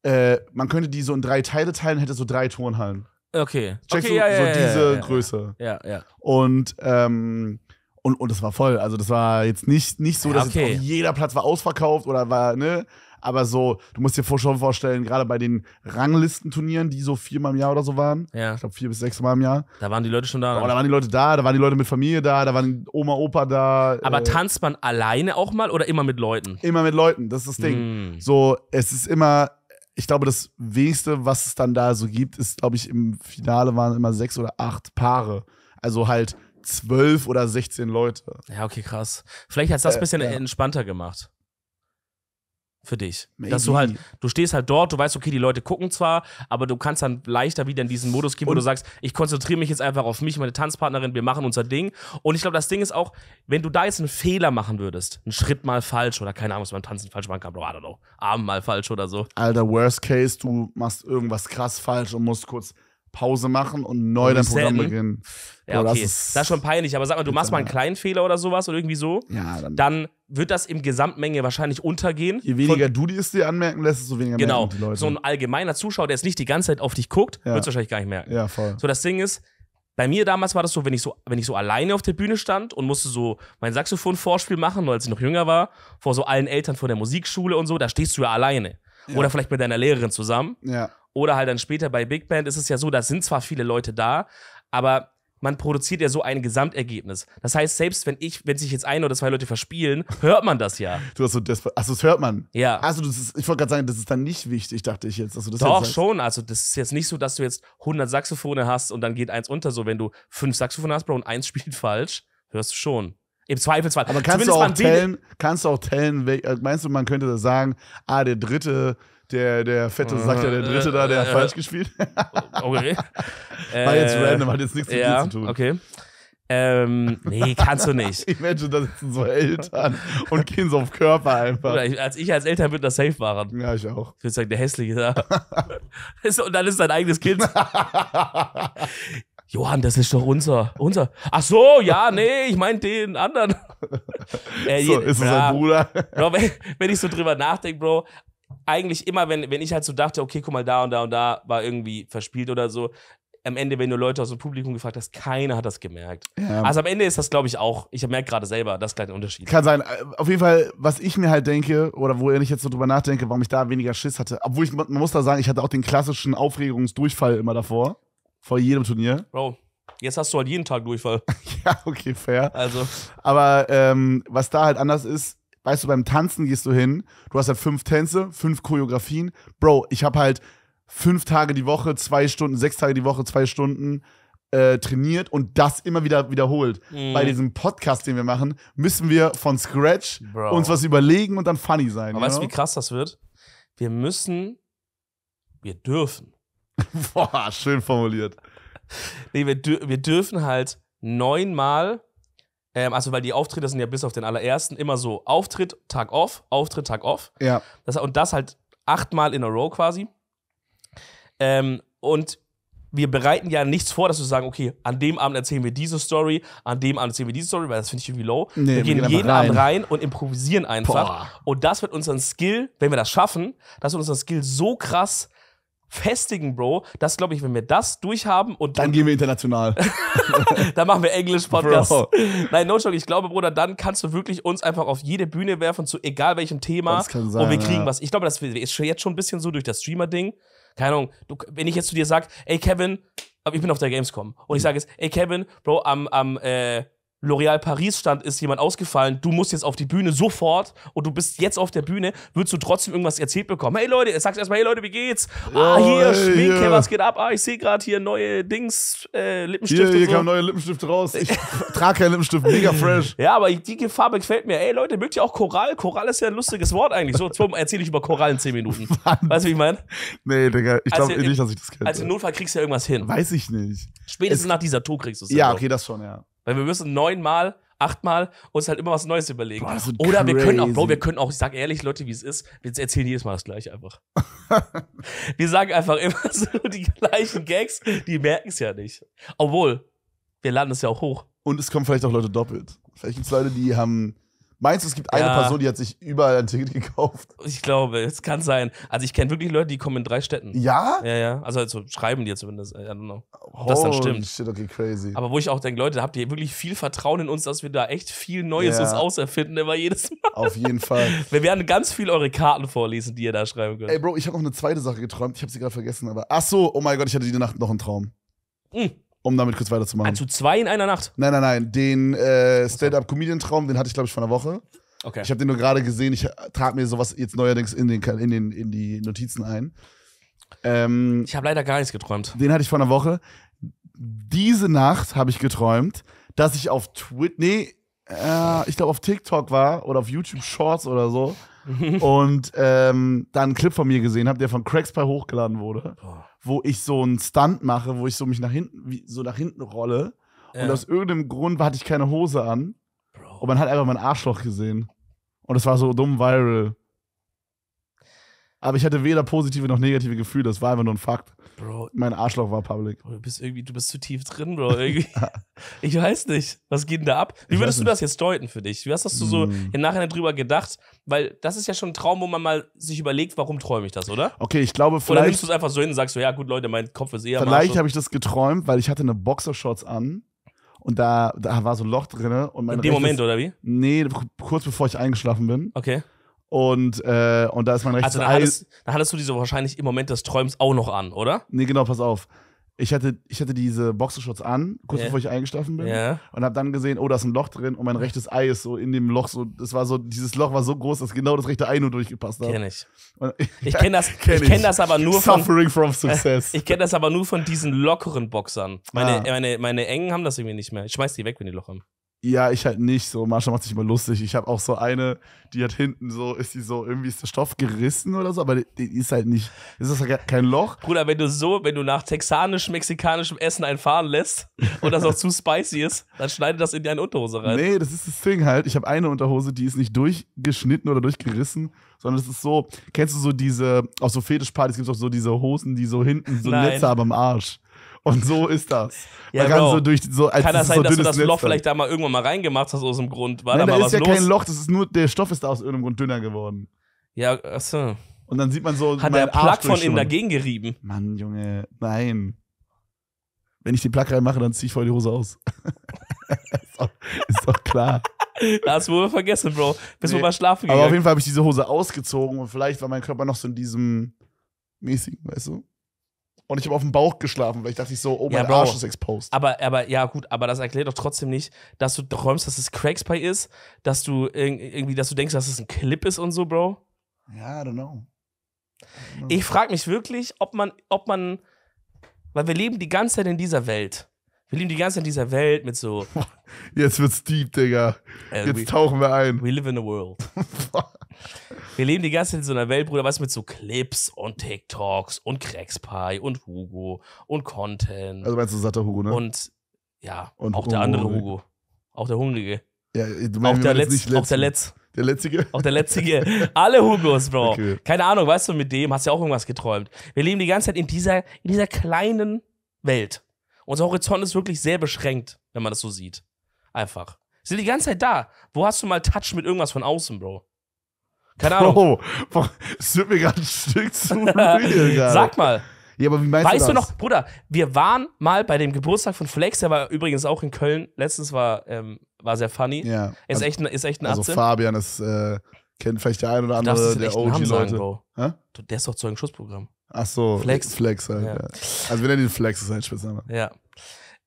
S1: äh, man könnte die so in drei Teile teilen, hätte so drei Turnhallen. Okay. Checkst okay, ja, ja, so ja, diese Größe. Ja, ja. Und, ähm, und, und das war voll. Also das war jetzt nicht, nicht so, dass okay. jeder Platz war ausverkauft oder war, ne? Aber so, du musst dir schon vorstellen, gerade bei den Ranglistenturnieren, die so viermal im Jahr oder so waren, ja. ich glaube vier bis sechsmal im Jahr.
S2: Da waren die Leute schon da. Oh, da waren die Leute da,
S1: da waren die Leute mit Familie da, da waren Oma, Opa da. Aber äh,
S2: tanzt man alleine auch mal oder immer mit Leuten? Immer mit Leuten, das ist das Ding. Hm.
S1: So, es ist immer, ich glaube, das wenigste, was es dann da so gibt, ist, glaube ich, im Finale waren immer sechs oder acht Paare. Also halt
S2: zwölf oder sechzehn Leute. Ja, okay, krass. Vielleicht hat es das ein äh, bisschen ja. entspannter gemacht für dich. Maybe. Dass du halt, du stehst halt dort, du weißt, okay, die Leute gucken zwar, aber du kannst dann leichter wieder in diesen Modus gehen, wo du sagst, ich konzentriere mich jetzt einfach auf mich, meine Tanzpartnerin, wir machen unser Ding. Und ich glaube, das Ding ist auch, wenn du da jetzt einen Fehler machen würdest, einen Schritt mal falsch oder keine Ahnung, was beim Tanzen falsch machen kann, bro, I don't know, Arm mal falsch oder so.
S1: Alter, worst case, du machst irgendwas krass falsch und musst kurz Pause machen und neu dein Programm beginnen. Ja, okay. Das ist,
S2: das ist, schon peinlich, aber sag mal, du machst mal einen kleinen Fehler oder sowas oder irgendwie so, ja, dann, dann wird das im Gesamtmenge wahrscheinlich untergehen. Je weniger Von, du dir es dir anmerken lässt, desto weniger genau, merken die Leute. Genau. So ein allgemeiner Zuschauer, der jetzt nicht die ganze Zeit auf dich guckt, ja. wird es wahrscheinlich gar nicht merken. Ja, voll. So, das Ding ist, bei mir damals war das so, wenn ich so, wenn ich so alleine auf der Bühne stand und musste so mein Saxophon-Vorspiel machen, als ich noch jünger war, vor so allen Eltern von der Musikschule und so, da stehst du ja alleine. Ja. Oder vielleicht mit deiner Lehrerin zusammen. Ja. Oder halt dann später bei Big Band ist es ja so, da sind zwar viele Leute da, aber man produziert ja so ein Gesamtergebnis. Das heißt, selbst wenn ich, wenn sich jetzt ein oder zwei Leute verspielen, hört man das ja. Du hast
S1: so das, also das hört man. Ja. Also das ist, ich wollte gerade sagen, das ist dann nicht wichtig, dachte ich jetzt. Also das Doch schon.
S2: Also das ist jetzt nicht so, dass du jetzt 100 Saxophone hast und dann geht eins unter. So wenn du fünf Saxophone hast, Bro, und eins spielt falsch, hörst du schon. Im Zweifelsfall. Aber kannst Zumindest du auch tellen?
S1: Kannst du auch tellen? Äh, meinst du, man könnte sagen, ah, der dritte der, der fette sagt ja der dritte da, der hat äh, äh, falsch gespielt.
S2: Äh, okay. War jetzt random, hat jetzt nichts mit ja, dir zu tun. Okay. Ähm, nee, kannst du nicht.
S1: ich Imagine, da sitzen so Eltern und gehen so auf Körper
S2: einfach. Oder ich, als ich als Eltern würde das safe machen. Ja, ich auch. Ich würde sagen, der hässliche da. und dann ist dein eigenes Kind. Johann, das ist doch unser, unser. Ach so, ja, nee, ich meine den anderen. Äh, so, ist es ja, sein Bruder? Bro, wenn, wenn, ich so drüber nachdenke, Bro, eigentlich immer, wenn, wenn ich halt so dachte, okay, guck mal, da und da und da war irgendwie verspielt oder so, am Ende, wenn du Leute aus dem Publikum gefragt hast, keiner hat das gemerkt. Ja. Also am Ende ist das, glaube ich, auch, ich merke gerade selber, das ist gleich ein Unterschied. Kann sein.
S1: Auf jeden Fall, was ich mir halt denke, oder wo ich jetzt so drüber nachdenke, warum ich da weniger Schiss hatte, obwohl ich, man muss da sagen, ich hatte auch den klassischen Aufregungsdurchfall immer davor, vor jedem Turnier.
S2: Bro. Jetzt hast du halt jeden Tag Durchfall. ja, okay, fair. Also.
S1: Aber ähm, was da halt anders ist, weißt du, beim Tanzen gehst du hin, du hast halt fünf Tänze, fünf Choreografien. Bro, ich habe halt fünf Tage die Woche, zwei Stunden, sechs Tage die Woche, zwei Stunden äh, trainiert und das immer wieder wiederholt. Mhm. Bei diesem Podcast, den wir machen, müssen wir von Scratch Bro. uns was überlegen und dann funny sein. Aber weißt du, wie
S2: krass das wird? Wir müssen, wir dürfen. Boah, schön formuliert. nee, wir, wir dürfen halt neunmal ähm, also, weil die Auftritte sind ja bis auf den allerersten immer so Auftritt, Tag off, Auftritt, Tag off. Ja. Das, und das halt achtmal in a row quasi. Ähm, und wir bereiten ja nichts vor, dass wir sagen, okay, an dem Abend erzählen wir diese Story, an dem Abend erzählen wir diese Story, weil das finde ich irgendwie low. Nee, wir, wir gehen, gehen jeden rein. Abend rein und improvisieren einfach. Boah. Und das wird unseren Skill, wenn wir das schaffen, das wird unseren Skill so krass festigen, Bro. Das glaube ich, wenn wir das durchhaben und dann gehen wir international. dann machen wir Englisch Podcast. Bro. Nein, no joke, ich glaube, Bruder, dann kannst du wirklich uns einfach auf jede Bühne werfen zu egal welchem Thema das kann sein, und wir kriegen ja. was. Ich glaube, das ist jetzt schon ein bisschen so durch das Streamer Ding. Keine Ahnung, du, wenn ich jetzt zu dir sage, ey Kevin, ich bin auf der Gamescom und ich mhm. sage jetzt, ey Kevin, Bro, am am äh, L'Oréal Paris stand, ist jemand ausgefallen, du musst jetzt auf die Bühne sofort und du bist jetzt auf der Bühne, würdest du trotzdem irgendwas erzählt bekommen. Hey Leute, sagst erstmal, hey Leute, wie geht's? ah, hier, Schminke, yeah. was geht ab? Ah, ich sehe gerade hier neue Dings, äh, Lippenstift. Hier, hier so. kam neuer Lippenstift raus. Ich
S1: trage keinen Lippenstift, mega
S2: fresh. Ja, aber die Farbe gefällt mir. Ey Leute, mögt ihr auch Korall? Korall ist ja ein lustiges Wort eigentlich. So, erzähle ich über Korall in 10 Minuten. Mann. Weißt du, wie ich meine? Nee, Digga, ich glaube also, nicht, dass ich das kenne. Also im Notfall kriegst du ja irgendwas hin. Weiß ich nicht. Spätestens es nach dieser Tour kriegst du es. Ja, okay, das schon, ja. Weil wir müssen neunmal, achtmal uns halt immer was Neues überlegen. Boah, Oder crazy. wir können auch, Bro, wir können auch, ich sag ehrlich, Leute, wie es ist, wir erzählen jedes Mal das gleiche einfach. wir sagen einfach immer so die gleichen Gags, die merken es ja nicht. Obwohl, wir laden es ja auch hoch.
S1: Und es kommen vielleicht auch Leute doppelt. Vielleicht gibt es Leute, die haben Meinst du, es gibt eine ja. Person, die hat sich
S2: überall ein Ticket gekauft? Ich glaube, es kann sein. Also ich kenne wirklich Leute, die kommen in drei Städten. Ja? Ja, ja. Also, also schreiben die zumindest. I don't know. Ob das dann stimmt. Shit, okay, crazy. Aber wo ich auch denke, Leute, habt ihr wirklich viel Vertrauen in uns, dass wir da echt viel Neues ja. uns auserfinden, immer jedes Mal. Auf jeden Fall. Wir werden ganz viel eure Karten vorlesen, die ihr da schreiben könnt. Ey,
S1: Bro, ich habe noch eine zweite Sache geträumt. Ich habe sie gerade vergessen, aber. Ach so, oh mein Gott, ich hatte die Nacht noch einen Traum. Mhm um damit kurz weiterzumachen. Also zwei in einer Nacht? Nein, nein, nein. Den äh, Stand-Up-Comedian-Traum, den hatte ich, glaube ich, vor einer Woche. Okay. Ich habe den nur gerade gesehen. Ich trage mir sowas jetzt neuerdings in, den, in, den, in die Notizen ein. Ähm, ich habe leider gar nichts geträumt. Den hatte ich vor einer Woche. Diese Nacht habe ich geträumt, dass ich auf Twitter, nee, äh, ich glaube auf TikTok war oder auf YouTube Shorts oder so und ähm, da einen Clip von mir gesehen habe, der von Crackspy hochgeladen wurde. Boah wo ich so einen Stunt mache, wo ich so mich nach hinten, so nach hinten rolle. Ja. Und aus irgendeinem Grund hatte ich keine Hose an. Bro. Und man hat einfach mein Arschloch gesehen. Und das war so dumm viral. Aber ich hatte weder positive noch negative Gefühle, das war einfach nur ein Fakt. Bro. Mein Arschloch war public.
S2: Bro, du bist irgendwie, du bist zu tief drin, Bro. ich weiß nicht. Was geht denn da ab? Wie würdest du das jetzt deuten für dich? Wie hast das du so mm. im Nachhinein drüber gedacht? Weil das ist ja schon ein Traum, wo man mal sich überlegt, warum träume ich das, oder? Okay, ich glaube, vielleicht. Oder nimmst du es einfach so hin und sagst so, ja, gut, Leute, mein Kopf ist eher. Vielleicht habe ich
S1: das geträumt, weil ich hatte eine Boxershorts an. Und da, da war so ein Loch drin. In dem rechtes, Moment, oder wie? Nee, kurz bevor ich eingeschlafen bin. Okay. Und, äh, und da ist mein rechtes Also da hattest,
S2: da hattest du diese wahrscheinlich im Moment des Träums auch noch an, oder? Nee, genau, pass auf. Ich hatte, ich hatte diese Boxershorts an, kurz Yeah. bevor ich eingeschlafen bin. Ja.
S1: Und habe dann gesehen, oh, da ist ein Loch drin und mein rechtes Ei ist so in dem Loch so, das war so, dieses Loch war so groß, dass genau das rechte Ei nur durchgepasst hat. Kenne ich. Und- Ich kenne das, Kenn ich kenn ich. das aber nur von. Suffering from success.
S2: Ich kenne das aber nur von diesen lockeren Boxern. Meine, Ah. meine, meine engen haben das irgendwie nicht mehr. Ich schmeiß die weg, wenn die Loch haben.
S1: Ja, ich halt nicht. So, Marsha macht sich immer lustig. Ich habe auch so eine, die hat hinten so, ist die so, irgendwie ist der Stoff gerissen oder so, aber die, die ist halt nicht, ist das halt kein Loch.
S2: Bruder, wenn du so, wenn du nach texanisch-mexikanischem Essen einfahren lässt und das auch zu spicy ist, dann schneidet das in deine Unterhose rein. Nee,
S1: das ist das Ding halt. Ich habe eine Unterhose, die ist nicht durchgeschnitten oder durchgerissen, sondern es ist so, kennst du so diese, auch so Fetischpartys gibt es auch so diese Hosen, die so hinten so Netze haben am Arsch. Und so ist das. Ja, Man kann so durch so als Kann das, sein, so dass du das Loch vielleicht
S2: da mal irgendwann mal reingemacht hast aus dem Grund? War Nein, da, da mal ist was ja los? kein Loch, das
S1: ist nur, der Stoff ist da aus irgendeinem Grund dünner geworden.
S2: Ja, achso.
S1: Und dann sieht man so. Hat der Plug von ihm dagegen
S2: gerieben? Mann,
S1: Junge, nein. Wenn ich den Plug reinmache, dann ziehe ich voll die Hose aus. ist, doch, ist doch klar.
S2: Das wurde vergessen, Bro. Bis nee, wir mal schlafen gegangen. Aber auf jeden Fall habe ich
S1: diese Hose ausgezogen und vielleicht war mein Körper noch so in diesem mäßigen, weißt du? und ich habe auf dem Bauch geschlafen, weil ich dachte ich so, oh, mein ja, Arsch ist exposed.
S2: Aber, aber ja, gut, aber das erklärt doch trotzdem nicht, dass du träumst, dass es Craigspie ist, dass du irgendwie, dass du denkst, dass es ein Clip ist und so, Bro. Ja, I don't know. I don't know. Ich frage mich wirklich, ob man, ob man, weil wir leben die ganze Zeit in dieser Welt. Wir leben die ganze Zeit in dieser Welt mit so.
S1: Jetzt wird's deep, Digga. Äh, Jetzt we, tauchen
S2: wir ein. We live in a world. wir leben die ganze Zeit in so einer Welt, Bruder, was mit so Clips und TikToks und Crackspie und Hugo und Content. Also meinst du satter Hugo, ne? Und ja, und auch der andere Hugo. Hugo. Auch der Hungrige. Ja, du meinst, auch, der Letz, nicht auch der Letz. Der Letzige? Auch der Letzige. Alle Hugos, Bro. Okay. Keine Ahnung, weißt du, mit dem hast du ja auch irgendwas geträumt. Wir leben die ganze Zeit in dieser, in dieser kleinen Welt. Unser Horizont ist wirklich sehr beschränkt, wenn man das so sieht. Einfach. Sie sind die ganze Zeit da. Wo hast du mal Touch mit irgendwas von außen, Bro? Keine Ahnung. Bro,
S1: boah, es wird mir gerade ein Stück zu real Sag mal. Ja, aber wie meinst weißt du das? Weißt du
S2: noch, Bruder, wir waren mal bei dem Geburtstag von Flex, der war übrigens auch in Köln. Letztens war, ähm, war sehr funny. Ja. Ist, also, echt, ist echt ein 18. Also Fabian
S1: ist äh, Kennt vielleicht der ein oder andere der OG-Leute. Der ist doch Zeugenschutzprogramm. Ach so. Flex. Flex halt, ja. ja. Also wir nennen ihn Flex, ist ein Spitzname.
S2: Ja.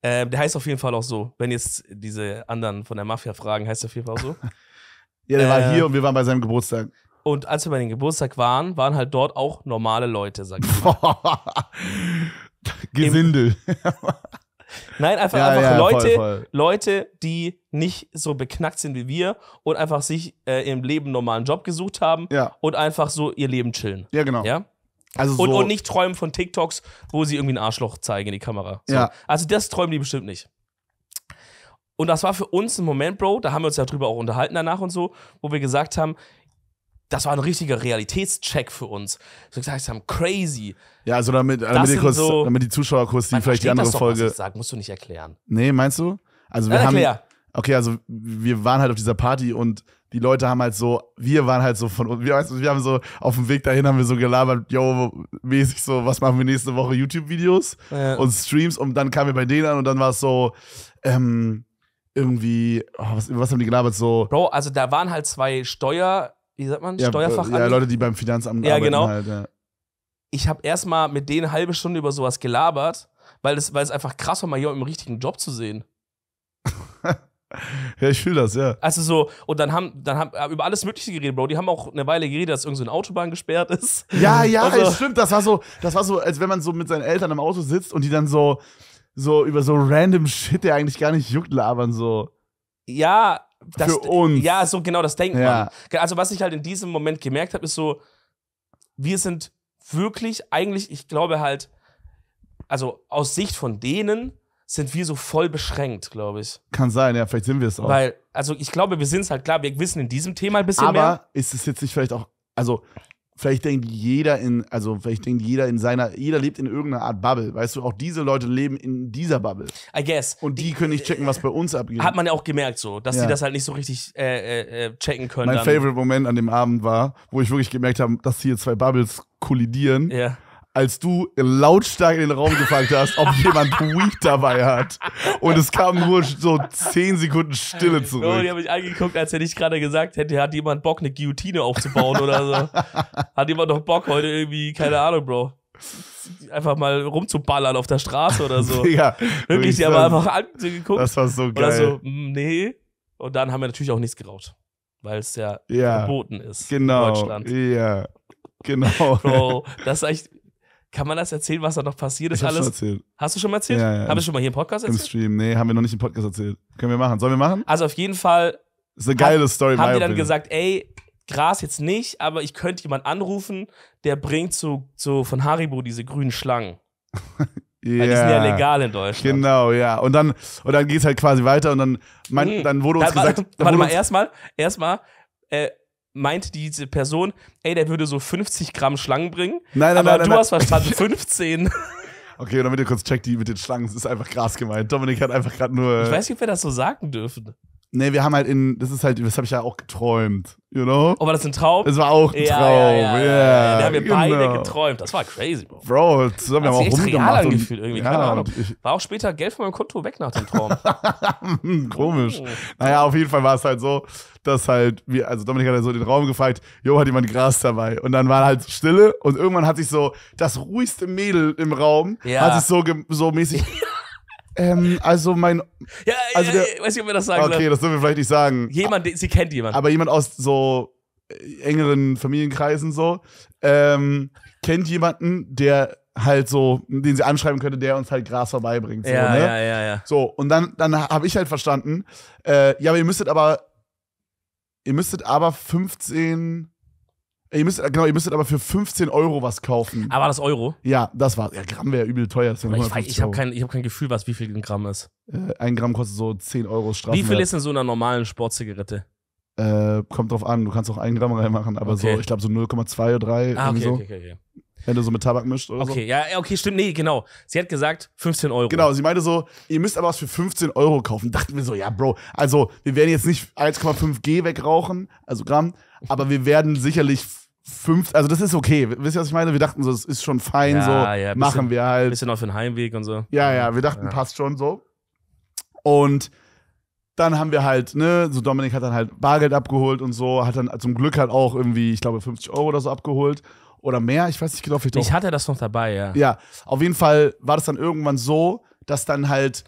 S2: Ähm, der heißt auf jeden Fall auch so. Wenn jetzt diese anderen von der Mafia fragen, heißt er auf jeden Fall auch so. ja, der äh, war hier und
S1: wir waren bei seinem Geburtstag.
S2: Und als wir bei dem Geburtstag waren, waren halt dort auch normale Leute, sag ich mal.
S1: Gesindel. Im, Nein, einfach, ja, einfach ja, Leute, voll, voll.
S2: Leute, die nicht so beknackt sind wie wir und einfach sich äh, im Leben einen normalen Job gesucht haben ja. und einfach so ihr Leben chillen. Ja, genau. Ja? Also und, so und nicht träumen von TikToks, wo sie irgendwie ein Arschloch zeigen in die Kamera. So. Ja. Also das träumen die bestimmt nicht. Und das war für uns ein Moment, Bro, da haben wir uns ja drüber auch unterhalten danach und so, wo wir gesagt haben, das war ein richtiger Realitätscheck für uns. So gesagt haben, crazy. Ja, also damit, damit die, kurz, so, damit, die, Zuschauer kurz, die vielleicht die andere das doch, Folge. Was ich sag, musst du nicht erklären.
S1: Nee, meinst du? Also wir Dann haben. Erklär. Okay, also wir waren halt auf dieser Party und die Leute haben halt so, wir waren halt so von uns, wir, wir, haben so auf dem Weg dahin haben wir so gelabert, yo, mäßig so, was machen wir nächste Woche? YouTube-Videos ja. und Streams und dann kamen wir bei denen an und dann war es so, ähm, irgendwie, oh, was, was haben die gelabert? So.
S2: Bro, also da waren halt zwei Steuer, wie sagt man, ja, Steuerfachanwalt. Äh, ja, Leute, die beim Finanzamt ja, arbeiten genau. halt, ja. Ich habe erstmal mit denen eine halbe Stunde über sowas gelabert, weil es weil einfach krass war, mal jemanden im richtigen Job zu sehen.
S1: ja, ich fühle das, ja.
S2: Also so, und dann haben, dann haben äh, über alles Mögliche geredet, Bro. Die haben auch eine Weile geredet, dass irgendeine so Autobahn gesperrt ist. Ja, ja, also,
S1: stimmt. Das war so, das war so, als wenn man so mit seinen Eltern im Auto sitzt und die dann so, so über so random Shit, der eigentlich gar nicht juckt, labern,
S2: so. Ja, das, für uns. Ja, so genau, das denkt ja. man. Also, was ich halt in diesem Moment gemerkt habe, ist so, wir sind wirklich, eigentlich, ich glaube halt, also aus Sicht von denen sind wir so voll beschränkt, glaube ich. Kann sein,
S1: ja, vielleicht sind wir es auch.
S2: Weil, also ich glaube, wir sind es halt klar, wir wissen in diesem Thema ein bisschen Aber mehr. Aber
S1: ist es jetzt nicht vielleicht auch, also vielleicht denkt jeder in, also vielleicht denkt jeder in seiner, jeder lebt in irgendeiner Art Bubble.
S2: Weißt du, auch diese Leute leben in dieser Bubble.
S1: I guess. Und die können nicht checken, was bei
S2: uns abgeht. Hat man ja auch gemerkt so, dass ja. die das halt nicht so richtig äh, äh, äh, checken können. Mein dann. favorite
S1: Moment an dem Abend war, wo ich wirklich gemerkt habe, dass hier zwei Bubbles kollidieren. Ja als du lautstark in den Raum gefragt hast, ob jemand Weed dabei hat. Und es kam nur so 10 Sekunden Stille zurück. Oh, die haben
S2: mich angeguckt, als hätte ich gerade gesagt hätte, hat jemand Bock, eine Guillotine aufzubauen oder so. Hat jemand noch Bock heute irgendwie, keine Ahnung, Bro einfach mal rumzuballern auf der Straße oder so. ja, Wirklich, die haben einfach angeguckt. Das war so geil. Oder so, mm, nee. Und dann haben wir natürlich auch nichts geraucht, weil es ja, ja, verboten ist genau, in Deutschland.
S1: Ja, genau. Bro,
S2: das ist echt, kann man das erzählen, was da noch passiert ist? Ich alles? Schon erzählt. Hast du schon mal erzählt? Ja, ja, Haben wir schon mal hier im Podcast erzählt? Im
S1: Stream, nee, haben wir noch nicht im Podcast erzählt. Können wir machen? Sollen wir machen?
S2: Also auf jeden Fall. Das ist eine geile hat, Story. Haben die dann opinion. gesagt, ey, Gras jetzt nicht, aber ich könnte jemanden anrufen, der bringt so, so von Haribo diese grünen Schlangen.
S1: Ja. Weil die sind ja legal in Deutschland. Genau, ja. Und dann, und dann geht es halt quasi weiter und dann, mein, mhm. dann wurde uns da, gesagt. Warte, warte mal,
S2: erstmal, erstmal, äh, meinte diese Person, ey, der würde so 50 Gramm Schlangen bringen. Nein, nein, aber nein. Aber du nein, hast verstanden, 15.
S1: Okay, damit ihr kurz checkt, die mit den Schlangen, es ist einfach Gras gemeint. Dominik hat einfach gerade nur. Ich weiß
S2: nicht, ob wir das so sagen dürfen.
S1: Nee, wir haben halt in, das ist halt, das habe ich ja auch geträumt, you know? Oh, war das ein Traum? Das war auch ein ja, Traum, ja. ja, ja. Yeah, da haben wir genau. beide geträumt,
S2: das war crazy, Bro.
S1: Bro, zusammen haben wir auch rumgemacht. Das Gefühl irgendwie, keine Ahnung.
S2: War auch später Geld von meinem Konto weg nach dem Traum. Komisch. Oh.
S1: Naja, auf jeden Fall war es halt so, dass halt, wir, also Dominik hat halt so den Raum gefragt, jo, hat jemand Gras dabei? Und dann war halt Stille und irgendwann hat sich so das ruhigste Mädel im Raum, ja. hat sich so, so mäßig Ähm, also mein. Ja, also der, ja, weiß nicht, ob wir das sagen Okay, das dürfen wir vielleicht nicht sagen. Jemand, sie kennt jemanden. Aber jemand aus so äh, engeren Familienkreisen so, ähm, kennt jemanden, der halt so, den sie anschreiben könnte, der uns halt Gras vorbeibringt. So, ja, ne? ja, ja, ja. So, und dann, dann habe ich halt verstanden, äh, ja, aber ihr müsstet aber, ihr müsstet aber 15 Ihr müsstet, genau, ihr müsstet aber für 15 Euro was kaufen. Aber ah, das Euro? Ja, das war. Ja, Gramm wäre übel teuer.
S2: ich weiß, ich habe kein, hab kein Gefühl, was wie viel ein Gramm ist. Äh, ein Gramm kostet so 10 Euro Strafe. Wie viel ist denn so einer normalen Sportzigarette?
S1: Äh, kommt drauf an, du kannst auch ein Gramm reinmachen, aber okay. so, ich glaube so 0,2 oder 3. Ah, okay, so. okay, okay, okay. Wenn du so mit Tabak mischt oder okay, so. Okay,
S2: ja, okay, stimmt. Nee, genau. Sie hat gesagt 15 Euro. Genau, sie meinte so, ihr müsst aber was für 15
S1: Euro kaufen. Dachten wir so, ja, Bro, also wir werden jetzt nicht 1,5 G wegrauchen, also Gramm, aber wir werden sicherlich fünf, also das ist okay. Wisst ihr, was ich meine? Wir dachten so, es ist schon fein, ja, so ja, machen
S2: wir halt. Ein Bisschen auf den Heimweg und so. Ja, ja, wir dachten, ja. passt schon so.
S1: Und dann haben wir halt, ne, so Dominik hat dann halt Bargeld abgeholt und so, hat dann zum Glück halt auch irgendwie, ich glaube, 50 Euro oder so abgeholt. Oder mehr, ich weiß nicht genau, ich vielleicht Ich
S2: hatte das noch dabei, ja. Ja,
S1: auf jeden Fall war das dann irgendwann so, dass dann halt,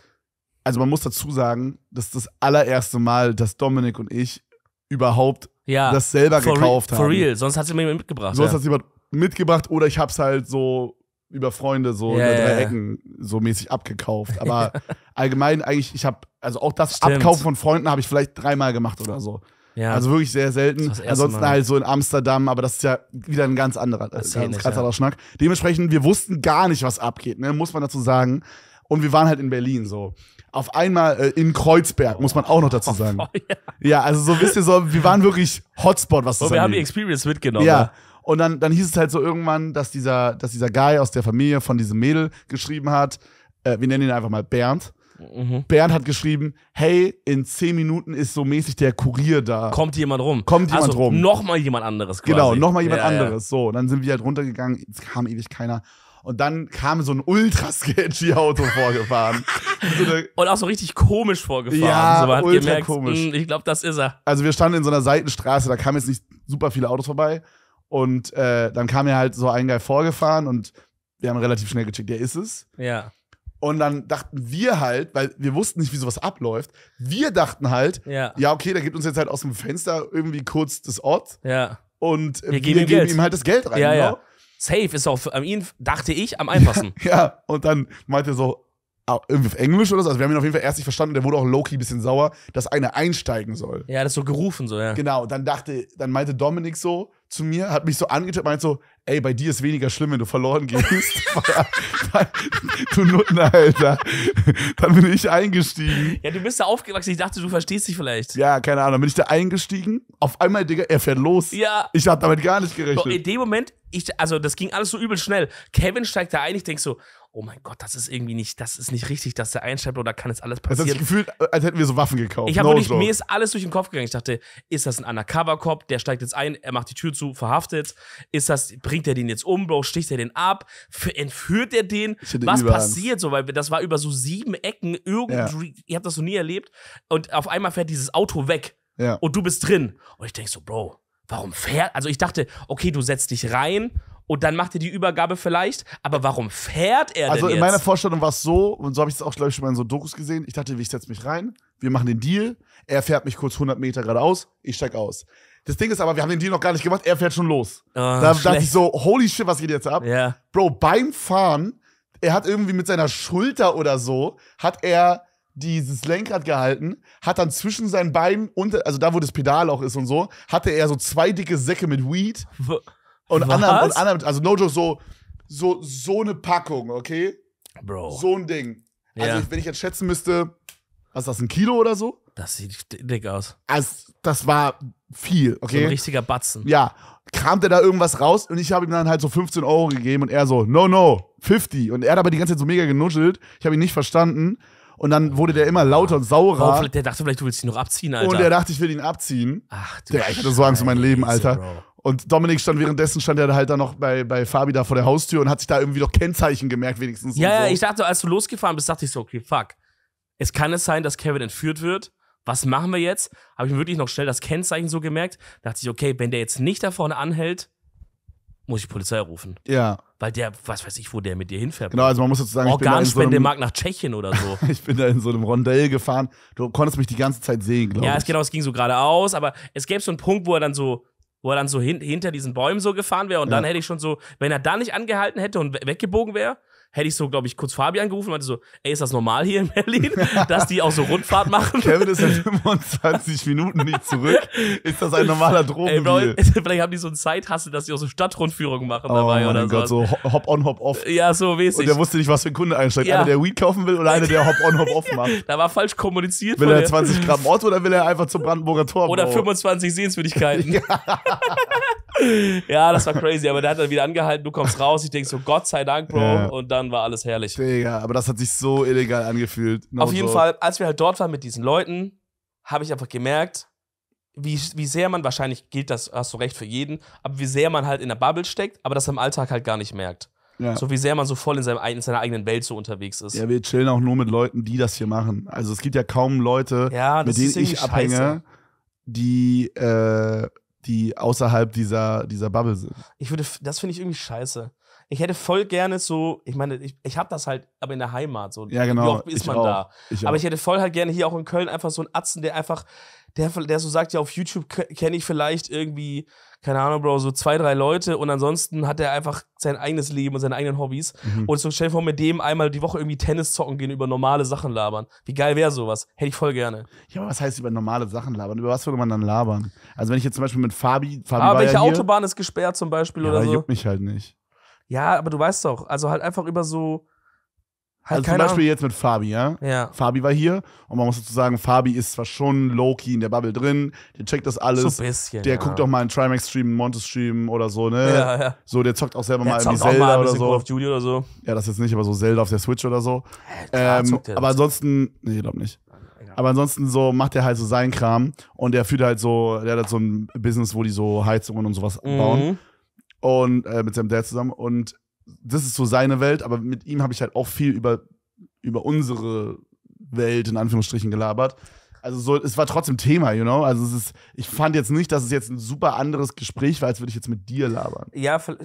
S1: also man muss dazu sagen, dass das allererste Mal, dass Dominik und ich überhaupt ja, das selber gekauft haben. For real, sonst hat es jemand mitgebracht. Sonst ja. hat es jemand mitgebracht oder ich hab's halt so über Freunde so yeah, über drei yeah. Ecken so mäßig abgekauft. Aber allgemein eigentlich, ich habe also auch das Stimmt. Abkaufen von Freunden habe ich vielleicht dreimal gemacht oder so. Ja. Also wirklich sehr selten. Ansonsten Mal. halt so in Amsterdam, aber das ist ja wieder ein ganz anderer, ganz, ganz nicht, anderer ja. Schnack. Dementsprechend, wir wussten gar nicht, was abgeht, ne? muss man dazu sagen. Und wir waren halt in Berlin so auf einmal äh, in Kreuzberg, muss man
S2: auch noch dazu sagen. Oh, ja.
S1: ja. also so ein bisschen so, wir waren wirklich Hotspot, was das oh, Wir haben die
S2: Experience mitgenommen. Ja. Ne?
S1: Und dann, dann hieß es halt so irgendwann, dass dieser, dass dieser Guy aus der Familie von diesem Mädel geschrieben hat, äh, wir nennen ihn einfach mal Bernd. Mhm. Bernd hat geschrieben, hey, in 10 Minuten ist so mäßig der Kurier da. Kommt jemand rum. Kommt jemand also, rum. Nochmal jemand
S2: anderes genau, quasi. Genau, nochmal jemand ja, anderes.
S1: Ja. So, dann sind wir halt runtergegangen, es kam ewig keiner. Und dann kam so ein ultra sketchy Auto vorgefahren.
S2: und auch so richtig komisch vorgefahren. Ja, so, man hat gemerkt, komisch. Mh, hm, ich glaube, das ist er.
S1: Also wir standen in so einer Seitenstraße, da kamen jetzt nicht super viele Autos vorbei. Und äh, dann kam ja halt so ein Guy vorgefahren und wir haben relativ schnell gecheckt, der ist es. Ja. Und dann dachten wir halt, weil wir wussten nicht, wie sowas abläuft, wir dachten halt, ja, ja okay, der gibt uns jetzt halt aus dem Fenster irgendwie kurz das Ort. Ja. Und äh, wir, geben, ihm, geben ihm, halt das Geld rein. Ja, genau. ja.
S2: Safe ist auch an ihn, dachte ich, am einfachsten.
S1: ja, und dann meinte er so, ah, irgendwie auf Englisch oder so. Also wir haben ihn auf jeden Fall erst nicht verstanden. Der wurde auch Loki ein bisschen sauer, dass einer einsteigen soll. Ja, das so gerufen so, ja. Genau, dann dachte, dann meinte Dominik so zu mir, hat mich so angetippt, meinte so, ey, bei dir ist weniger schlimm, wenn du verloren gehst. du Nutten, Alter. Dann bin ich eingestiegen. Ja, du bist da aufgewachsen. Ich dachte,
S2: du verstehst dich vielleicht.
S1: Ja, keine Ahnung. Dann bin ich da eingestiegen. Auf einmal, Digga, er fährt los. Ja. Ich hab damit
S2: gar nicht gerechnet. Doch, in dem Moment, ich, also das ging alles so übel schnell. Kevin steigt da ein. Ich denk so, oh mein Gott, das ist irgendwie nicht, das ist nicht richtig, dass der einschreibt oder kann jetzt alles passieren. Das hat
S1: sich gefühlt, als hätten wir so Waffen gekauft. Ich habe no wirklich, mir ist
S2: alles durch den Kopf gegangen. Ich dachte, ist das ein Undercover-Cop, der steigt jetzt ein, er macht die Tür zu, verhaftet. Ist das, bringt er den jetzt um, Bro, sticht er den ab, entführt er den? Was passiert so? Weil das war über so sieben Ecken, irgendwie, ja. ihr habt das noch nie erlebt. Und auf einmal fährt dieses Auto weg. Ja. Und du bist drin. Und ich denk so, Bro, warum fährt? Also ich dachte, okay, du setzt dich rein und dann macht er die Übergabe vielleicht. Aber warum fährt er also denn? Also in jetzt? meiner
S1: Vorstellung war es so, und so habe ich es auch, glaube ich, schon mal in so Dokus gesehen. Ich dachte, ich setze mich rein, wir machen den Deal, er fährt mich kurz 100 Meter geradeaus, ich steig aus. Das Ding ist aber, wir haben den Deal noch gar nicht gemacht, er fährt schon los. Oh,
S2: da schlecht. dachte ich so,
S1: holy shit, was geht jetzt ab? Yeah. Bro, beim Fahren, er hat irgendwie mit seiner Schulter oder so, hat er dieses Lenkrad gehalten, hat dann zwischen seinen Beinen, und, also da, wo das Pedal auch ist und so, hatte er so zwei dicke Säcke mit Weed. Und Anna, und Anna, also no joke, so, so, so eine Packung, okay? Bro. So ein Ding. Also, ja. wenn ich jetzt schätzen müsste, was ist das, ein Kilo oder so?
S2: Das sieht dick aus.
S1: Also, das war viel, okay? So ein richtiger Batzen. Ja. Kramte da irgendwas raus und ich habe ihm dann halt so 15 Euro gegeben und er so, no, no, 50. Und er hat aber die ganze Zeit so mega genuschelt. Ich habe ihn nicht verstanden. Und dann wurde der immer lauter und saurer. Wow, der dachte vielleicht, du willst ihn noch abziehen, Alter. Und er dachte, ich will ihn abziehen. Ach, du der, Ich hatte so Angst um mein Leben, Alter. Bro. Und Dominik stand währenddessen, stand er halt da noch bei, bei Fabi da vor der Haustür und hat sich da irgendwie noch Kennzeichen gemerkt, wenigstens. Ja, ja, so. ich
S2: dachte, als du losgefahren bist, dachte ich so, okay, fuck. Es kann es sein, dass Kevin entführt wird. Was machen wir jetzt? Habe ich mir wirklich noch schnell das Kennzeichen so gemerkt. Dachte ich, okay, wenn der jetzt nicht da vorne anhält, muss ich Polizei rufen. Ja. Weil der, was weiß ich, wo der mit dir hinfährt. Genau, also man muss sozusagen. Organspendemarkt so nach Tschechien oder so.
S1: ich bin da in so einem Rondell gefahren. Du konntest mich die ganze Zeit sehen, glaube ich. Ja, genau,
S2: es ging so geradeaus, aber es gäbe so einen Punkt, wo er dann so wo er dann so hin, hinter diesen Bäumen so gefahren wäre und ja. dann hätte ich schon so, wenn er da nicht angehalten hätte und weggebogen wäre, hätte ich so, glaube ich, kurz Fabian gerufen und meinte so, ey, ist das normal hier in Berlin, dass die auch so Rundfahrt machen? Kevin ist in
S1: 25 Minuten nicht
S2: zurück. Ist das ein normaler Drogendeal? vielleicht haben die so einen Zeithassel, dass die auch so Stadtrundführungen machen oh, dabei oder Gott, so. so hop on, hop off. Ja, so mäßig. Und der wusste nicht, was
S1: für ein Kunde einsteigt. Ja. Einer, der Weed kaufen will oder einer, der hop on, hop off macht.
S2: Da war falsch kommuniziert. Will er 20 Gramm Ort oder will er einfach zum Brandenburger Tor? Oder 25 Sehenswürdigkeiten. Ja. ja, das war crazy, aber der hat dann wieder angehalten, du kommst raus, ich denke so, Gott sei Dank, Bro, ja. und dann war alles herrlich.
S1: Digga, aber das hat sich so illegal angefühlt. No Auf jeden so. Fall,
S2: als wir halt dort waren mit diesen Leuten, habe ich einfach gemerkt, wie, wie sehr man, wahrscheinlich gilt das, hast du recht, für jeden, aber wie sehr man halt in der Bubble steckt, aber das im Alltag halt gar nicht merkt. Ja. So wie sehr man so voll in, seinem, in seiner eigenen Welt so unterwegs ist. Ja,
S1: wir chillen auch nur mit Leuten, die das hier machen. Also es gibt ja kaum Leute, ja, mit denen ich abhänge, die äh, die außerhalb dieser, dieser Bubble sind.
S2: Ich würde, das finde ich irgendwie scheiße. Ich hätte voll gerne so, ich meine, ich, ich habe das halt, aber in der Heimat so. Ja, genau. Wie oft ist ich man auch. da? Ich aber ich hätte voll halt gerne hier auch in Köln einfach so einen Atzen, der einfach, der, der so sagt, ja, auf YouTube kenne ich vielleicht irgendwie keine Ahnung, Bro, so zwei, drei Leute und ansonsten hat er einfach sein eigenes Leben und seine eigenen Hobbys. Mhm. Und so stell dir vor, mit dem einmal die Woche irgendwie Tennis zocken gehen, über normale Sachen labern. Wie geil wäre sowas? Hätte ich voll gerne. Ja, aber was
S1: heißt über normale Sachen labern? Über was würde man dann labern? Also wenn ich jetzt zum Beispiel mit Fabi, Fabi Aber ah, welche ja Autobahn
S2: ist gesperrt zum Beispiel ja, oder so? juckt mich halt nicht. Ja, aber du weißt doch, also halt einfach über so Halt also zum Beispiel Ahnung.
S1: jetzt mit Fabi, ja? ja? Fabi war hier und man muss dazu sagen, Fabi ist zwar schon low-key in der Bubble drin, der checkt das alles. So ein bisschen. Der ja. guckt auch mal einen Trimax-Stream, einen Montes-Stream oder so, ne? Ja, ja. So, der zockt auch selber der mal die Zelda mal oder so. Call of Duty oder so. Ja, das jetzt nicht, aber so Zelda auf der Switch oder so. Klar, ähm, aber ansonsten, nee, ich glaube nicht. Aber ansonsten so macht er halt so seinen Kram und der führt halt so, der hat halt so ein Business, wo die so Heizungen und sowas mhm. bauen. Und äh, mit seinem Dad zusammen und das ist so seine Welt, aber mit ihm habe ich halt auch viel über, über unsere Welt in Anführungsstrichen gelabert. Also so, es war trotzdem Thema, you know? Also es ist, ich fand jetzt nicht, dass es jetzt ein super anderes Gespräch war, als würde ich jetzt mit dir labern.
S2: Ja, kann,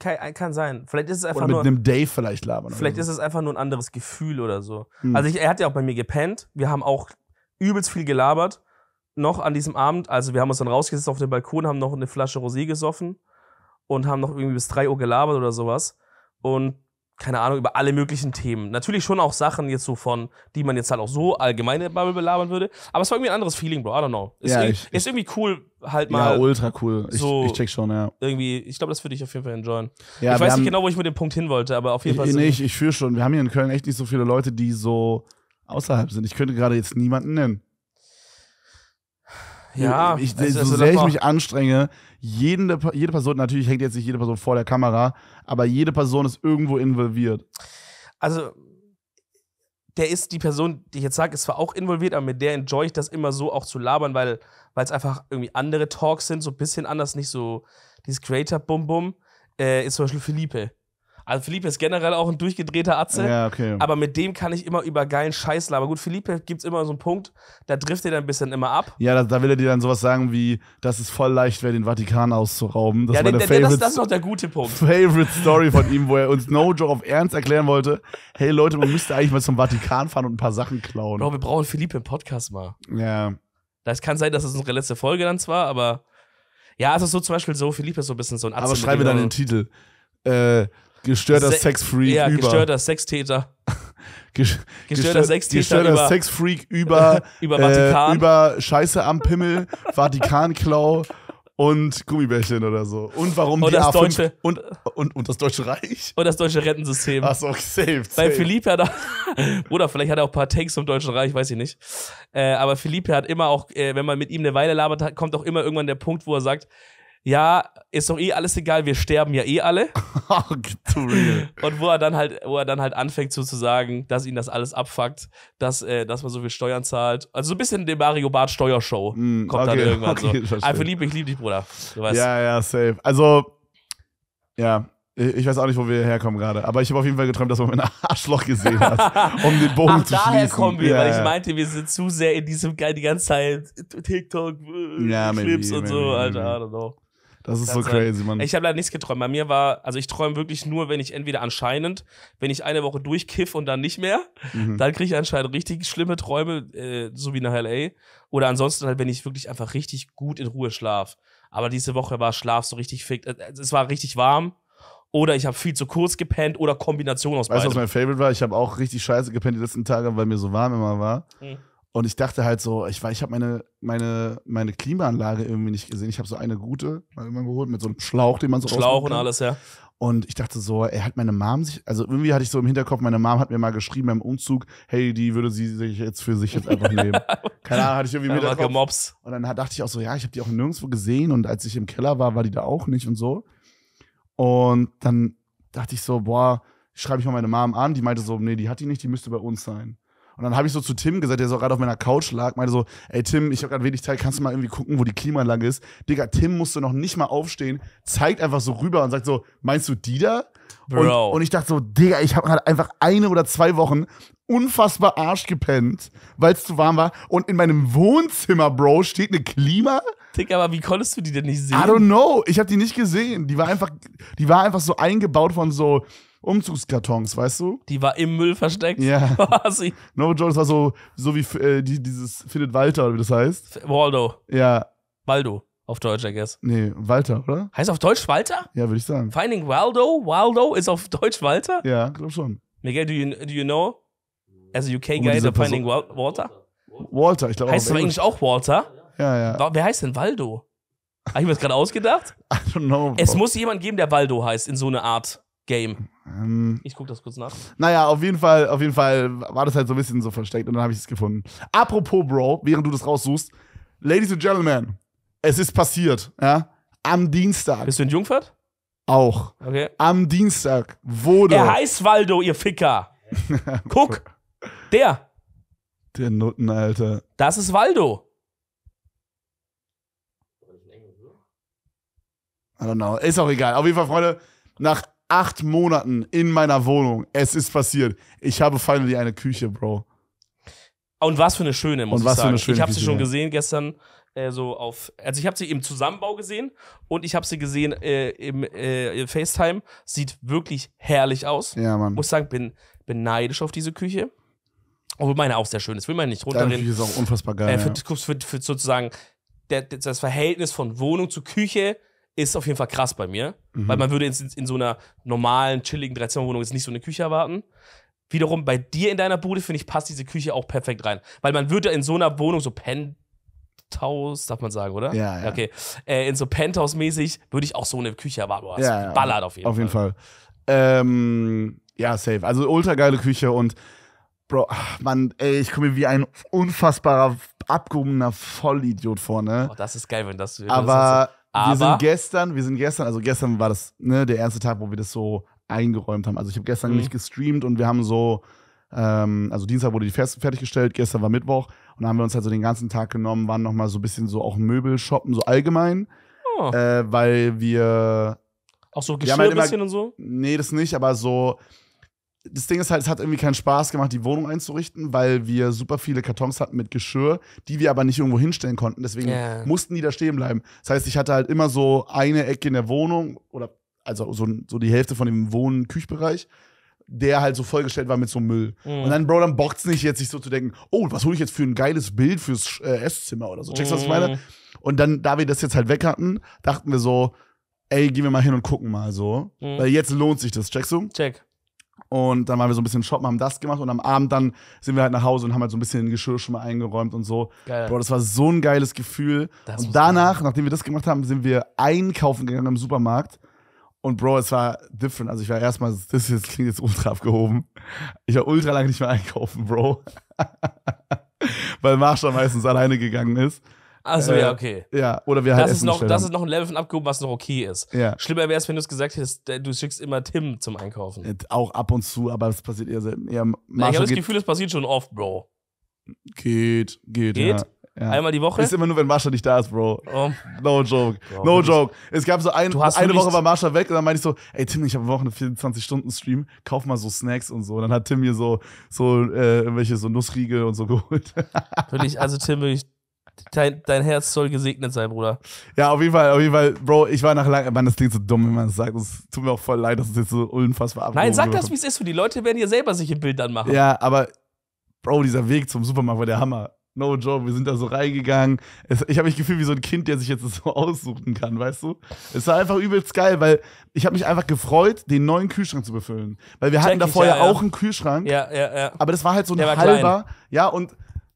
S2: äh, kann sein. Vielleicht ist es einfach oder mit nur, einem Dave vielleicht labern. Vielleicht so. ist es einfach nur ein anderes Gefühl oder so. Hm. Also ich, er hat ja auch bei mir gepennt. Wir haben auch übelst viel gelabert noch an diesem Abend. Also wir haben uns dann rausgesetzt auf den Balkon, haben noch eine Flasche Rosé gesoffen und haben noch irgendwie bis 3 Uhr gelabert oder sowas. Und keine Ahnung, über alle möglichen Themen. Natürlich schon auch Sachen jetzt so von, die man jetzt halt auch so allgemeine Bubble belabern würde. Aber es war irgendwie ein anderes Feeling, Bro. I don't know. Ist, ja, irgendwie, ich, ist irgendwie cool, halt mal. Ja, ultra cool. So ich, ich check schon, ja. Irgendwie, ich glaube, das würde ich auf jeden Fall enjoyen. Ja, ich weiß nicht genau, wo ich mit dem Punkt hin wollte, aber auf jeden Fall. Ich, nee, ich, ich
S1: fühle schon. Wir haben hier in Köln echt nicht so viele Leute, die so außerhalb sind. Ich könnte gerade jetzt niemanden nennen.
S2: Ja, ich, ich, also, so sehr ich mich
S1: anstrenge, jede, jede Person, natürlich hängt jetzt nicht jede Person vor der Kamera, aber jede Person ist irgendwo involviert.
S2: Also, der ist die Person, die ich jetzt sage, ist zwar auch involviert, aber mit der enjoy ich das immer so auch zu labern, weil es einfach irgendwie andere Talks sind, so ein bisschen anders, nicht so dieses Creator-Bum-Bum, äh, ist zum Beispiel Philippe. Also Philippe ist generell auch ein durchgedrehter Atze. Ja, okay. Aber mit dem kann ich immer über geilen Scheiß labern. Gut, Philippe es immer so einen Punkt, da trifft er dann ein bisschen immer ab.
S1: Ja, da, da, will er dir dann sowas sagen wie, dass es voll leicht wäre, den Vatikan auszurauben. Das ja, war der, der, das, das ist doch der gute Punkt. Favorite Story von ihm, wo er uns No Joke auf Ernst erklären wollte, hey Leute, man müsste eigentlich mal zum Vatikan fahren und ein paar Sachen klauen. Bro,
S2: wir brauchen Philippe im Podcast mal. Ja. Das kann sein, dass es unsere letzte Folge dann zwar, aber ja, es ist so zum Beispiel so, Philippe ist so ein bisschen so ein Atze. Aber schreibe dann den
S1: Titel. Äh, Gestörter Se Sexfreak ja, über. Gestörter
S2: Sextäter. gestörter Sextäter gestörter Sexfreak über, über äh, Vatikan. Äh,
S1: über Scheiße am Pimmel, Vatikanklau und Gummibärchen oder so. Und warum und die das A5 deutsche, und, und, und das Deutsche Reich.
S2: Und das deutsche Rentensystem. Achso, okay, safe, safe. Weil Philippe hat auch, oder vielleicht hat er auch ein paar Takes zum Deutschen Reich, weiß ich nicht. Äh, aber Philippe hat immer auch, äh, wenn man mit ihm eine Weile labert, kommt auch immer irgendwann der Punkt, wo er sagt, ja, ist doch eh alles egal, wir sterben ja eh alle. und wo er dann halt, wo er dann halt anfängt zu sagen, dass ihn das alles abfuckt, dass, äh, dass man so viel Steuern zahlt. Also so ein bisschen der Mario Bart Steuershow mm, kommt okay, dann irgendwann okay, so. Einfach lieb, ich lieb dich, Bruder. Ja,
S1: ja, safe. Also, ja, ich weiß auch nicht, wo wir herkommen gerade, aber ich habe auf jeden Fall geträumt, dass man mein Arschloch gesehen hat, um den Bogen Ach, zu daher schließen. kommen wir, ja, weil ich
S2: meinte, wir sind zu sehr in diesem Geil die ganze Zeit TikTok, äh, ja, Clips maybe, und maybe, so, maybe. Alter, I don't know. Das ist so crazy, Mann. Ich habe leider nichts geträumt. Bei mir war, also ich träume wirklich nur, wenn ich entweder anscheinend, wenn ich eine Woche durchkiff und dann nicht mehr, mhm. dann kriege ich anscheinend richtig schlimme Träume, äh, so wie nach LA. Oder ansonsten halt, wenn ich wirklich einfach richtig gut in Ruhe schlaf. Aber diese Woche war Schlaf so richtig fick. Äh, äh, es war richtig warm oder ich habe viel zu kurz gepennt oder Kombination aus weißt, beidem. Weißt du, was mein
S1: Favorite war? Ich habe auch richtig scheiße gepennt die letzten Tage, weil mir so warm immer war. Mhm. Und ich dachte halt so, ich war, ich habe meine, meine, meine Klimaanlage irgendwie nicht gesehen. Ich habe so eine gute mal irgendwann geholt mit so einem Schlauch, den man so Schlauch und alles, ja. Und ich dachte so, er hat meine Mom sich, also irgendwie hatte ich so im Hinterkopf, meine Mom hat mir mal geschrieben beim Umzug, hey, die würde sie sich jetzt für sich jetzt einfach nehmen. Keine Ahnung, hatte ich irgendwie mit ja, gemobs. Und dann dachte ich auch so, ja, ich habe die auch nirgendwo gesehen und als ich im Keller war, war die da auch nicht und so. Und dann dachte ich so, boah, schreibe ich mal meine Mom an, die meinte so, nee, die hat die nicht, die müsste bei uns sein. Und dann habe ich so zu Tim gesagt, der so gerade auf meiner Couch lag, meinte so, ey Tim, ich habe gerade wenig Zeit, kannst du mal irgendwie gucken, wo die Klimaanlage ist? Digga, Tim musste noch nicht mal aufstehen, zeigt einfach so rüber und sagt so, meinst du die da? Und, und, ich dachte so, Digga, ich habe gerade einfach eine oder zwei Wochen unfassbar Arsch gepennt, weil es zu warm war. Und in meinem Wohnzimmer, Bro, steht eine Klima.
S2: Digga, aber wie konntest du die denn nicht sehen? I don't
S1: know. Ich habe die nicht gesehen. Die war einfach, die war einfach so eingebaut von so Umzugskartons, weißt du?
S2: Die war im Müll versteckt. Ja. Quasi.
S1: No Joke, war so, so wie äh, die, dieses Findet Walter, oder wie das
S2: heißt. Waldo. Ja. Waldo. Auf Deutsch, I guess. Nee, Walter, oder? Heißt auf Deutsch Walter? Ja, würde ich sagen. Finding Waldo? Waldo ist auf Deutsch Walter? Ja, glaub schon. Miguel, do you, do you know? As a UK guy, the Finding Wal Walter? Walter, ich glaube auch. Heißt es eigentlich auch Walter? Ja, ja. Wer heißt denn Waldo? Habe ich mir das gerade ausgedacht? I don't know. Bro. Es muss jemand geben, der Waldo heißt, in so eine Art Game. Ähm, ich gucke das kurz nach.
S1: Naja, auf jeden, Fall, auf jeden Fall war das halt so ein bisschen so versteckt und dann habe ich es gefunden. Apropos, Bro, während du das raussuchst, Ladies and Gentlemen, es ist passiert, ja, am Dienstag. Bist du in Jungfurt? Auch. Okay. Am Dienstag wurde. Der heißt
S2: Waldo, ihr Ficker.
S1: Guck, der. Der Nutten, Alter.
S2: Das ist Waldo.
S1: I don't know. Ist auch egal. Auf jeden Fall, Freunde, nach acht Monaten in meiner Wohnung. Es ist passiert. Ich habe finally eine Küche, Bro.
S2: Und was für eine schöne, muss und was ich sagen. Für eine ich habe sie schon gesehen gestern. Äh, so auf, also ich habe sie im Zusammenbau gesehen und ich habe sie gesehen äh, im äh, FaceTime. Sieht wirklich herrlich aus. Ja, Mann. Muss sagen, bin, bin neidisch auf diese Küche. Obwohl meine auch sehr schön ist. Will man nicht runterreden. Die Küche ist auch unfassbar geil. Äh, für, für, für, für sozusagen der, das Verhältnis von Wohnung zu Küche ist auf jeden Fall krass bei mir, mhm. weil man würde in, in, so einer normalen, chilligen Dreizimmerwohnung jetzt nicht so eine Küche erwarten. Wiederum bei dir in deiner Bude, finde ich, passt diese Küche auch perfekt rein, weil man würde in so einer Wohnung so Penthouse, darf man sagen, oder? Ja, ja. Okay. Äh, in so Penthouse-mäßig würde ich auch so eine Küche erwarten. Also ja, ja, ballert auf jeden auf Fall. Auf
S1: jeden Fall. Ähm, ja, safe. Also ultra geile Küche und Bro, ah, man, ey, ich komme mir wie ein unfassbarer, abgehobener Vollidiot vor, ne? Oh, das ist geil, wenn das. Wenn Aber. Das aber wir sind gestern, wir sind gestern, also gestern war das ne, der erste Tag, wo wir das so eingeräumt haben. Also ich habe gestern mhm. nicht gestreamt und wir haben so, ähm, also Dienstag wurde die fertiggestellt, gestern war Mittwoch und dann haben wir uns halt so den ganzen Tag genommen, waren nochmal so ein bisschen so auch Möbel shoppen, so allgemein, oh. äh, weil wir auch so halt Geschirr halt immer, bisschen und so? Nee, das nicht, aber so, das Ding ist halt, es hat irgendwie keinen Spaß gemacht, die Wohnung einzurichten, weil wir super viele Kartons hatten mit Geschirr, die wir aber nicht irgendwo hinstellen konnten. Deswegen yeah. mussten die da stehen bleiben. Das heißt, ich hatte halt immer so eine Ecke in der Wohnung oder also so, so die Hälfte von dem Wohn-Küchbereich, der halt so vollgestellt war mit so Müll. Mhm. Und dann, Bro, dann bockt es nicht jetzt, sich so zu denken, oh, was hole ich jetzt für ein geiles Bild fürs äh, Esszimmer oder so. Checkst du, mhm. was ich meine? Mhm. Und dann, da wir das jetzt halt weg hatten, dachten wir so, ey, gehen wir mal hin und gucken mal so. Mhm. Weil jetzt lohnt sich das. Checkst du? Check. Und dann waren wir so ein bisschen shoppen, haben das gemacht und am Abend dann sind wir halt nach Hause und haben halt so ein bisschen Geschirr schon mal eingeräumt und so. Geil. Bro, das war so ein geiles Gefühl. Das und danach, sein. nachdem wir das gemacht haben, sind wir einkaufen gegangen im Supermarkt. Und Bro, es war different. Also ich war erstmal, das jetzt klingt jetzt ultra abgehoben. Ich war ultra lange nicht mehr einkaufen, Bro. Weil Marsch meistens alleine gegangen ist. Also äh, ja, okay. Ja, oder wir halt das ist, noch, das ist
S2: noch ein Level von Abgehoben, was noch okay ist. Ja. Schlimmer wäre es, wenn du es gesagt hättest, du schickst immer Tim zum Einkaufen. Äh,
S1: auch ab und zu, aber es passiert eher selten. Eher ich habe das Gefühl,
S2: es passiert schon oft, Bro.
S1: Geht, geht, geht? Ja. Ja. Einmal die Woche? Ist immer nur, wenn Marsha nicht da ist, Bro. Oh. No joke. Bro, no joke. Es gab so ein, eine Woche war Marsha weg und dann meinte ich so, ey Tim, ich habe eine Woche eine 24-Stunden-Stream, kauf mal so Snacks und so. Und dann hat Tim mir so, so äh, irgendwelche so Nussriegel und so geholt.
S2: Würde ich, also Tim, würde ich Dein, dein, Herz soll gesegnet sein, Bruder.
S1: Ja, auf jeden Fall, auf jeden Fall, Bro, ich war nach langer, Mann, das klingt so dumm, wenn man das sagt. Es tut mir auch voll leid, dass es jetzt so unfassbar abgehoben Nein, sag das, wie
S2: es ist, für die Leute werden ja selber sich ein Bild dann machen. Ja,
S1: aber, Bro, dieser Weg zum Supermarkt war der Hammer. No joke, wir sind da so reingegangen. Es, ich habe mich gefühlt wie so ein Kind, der sich jetzt so aussuchen kann, weißt du? Es war einfach übelst geil, weil ich habe mich einfach gefreut, den neuen Kühlschrank zu befüllen. Weil wir Check hatten davor ich, ja, ja, auch einen Kühlschrank. Ja, ja, ja. Aber das war halt so ein halber. Klein. Ja, und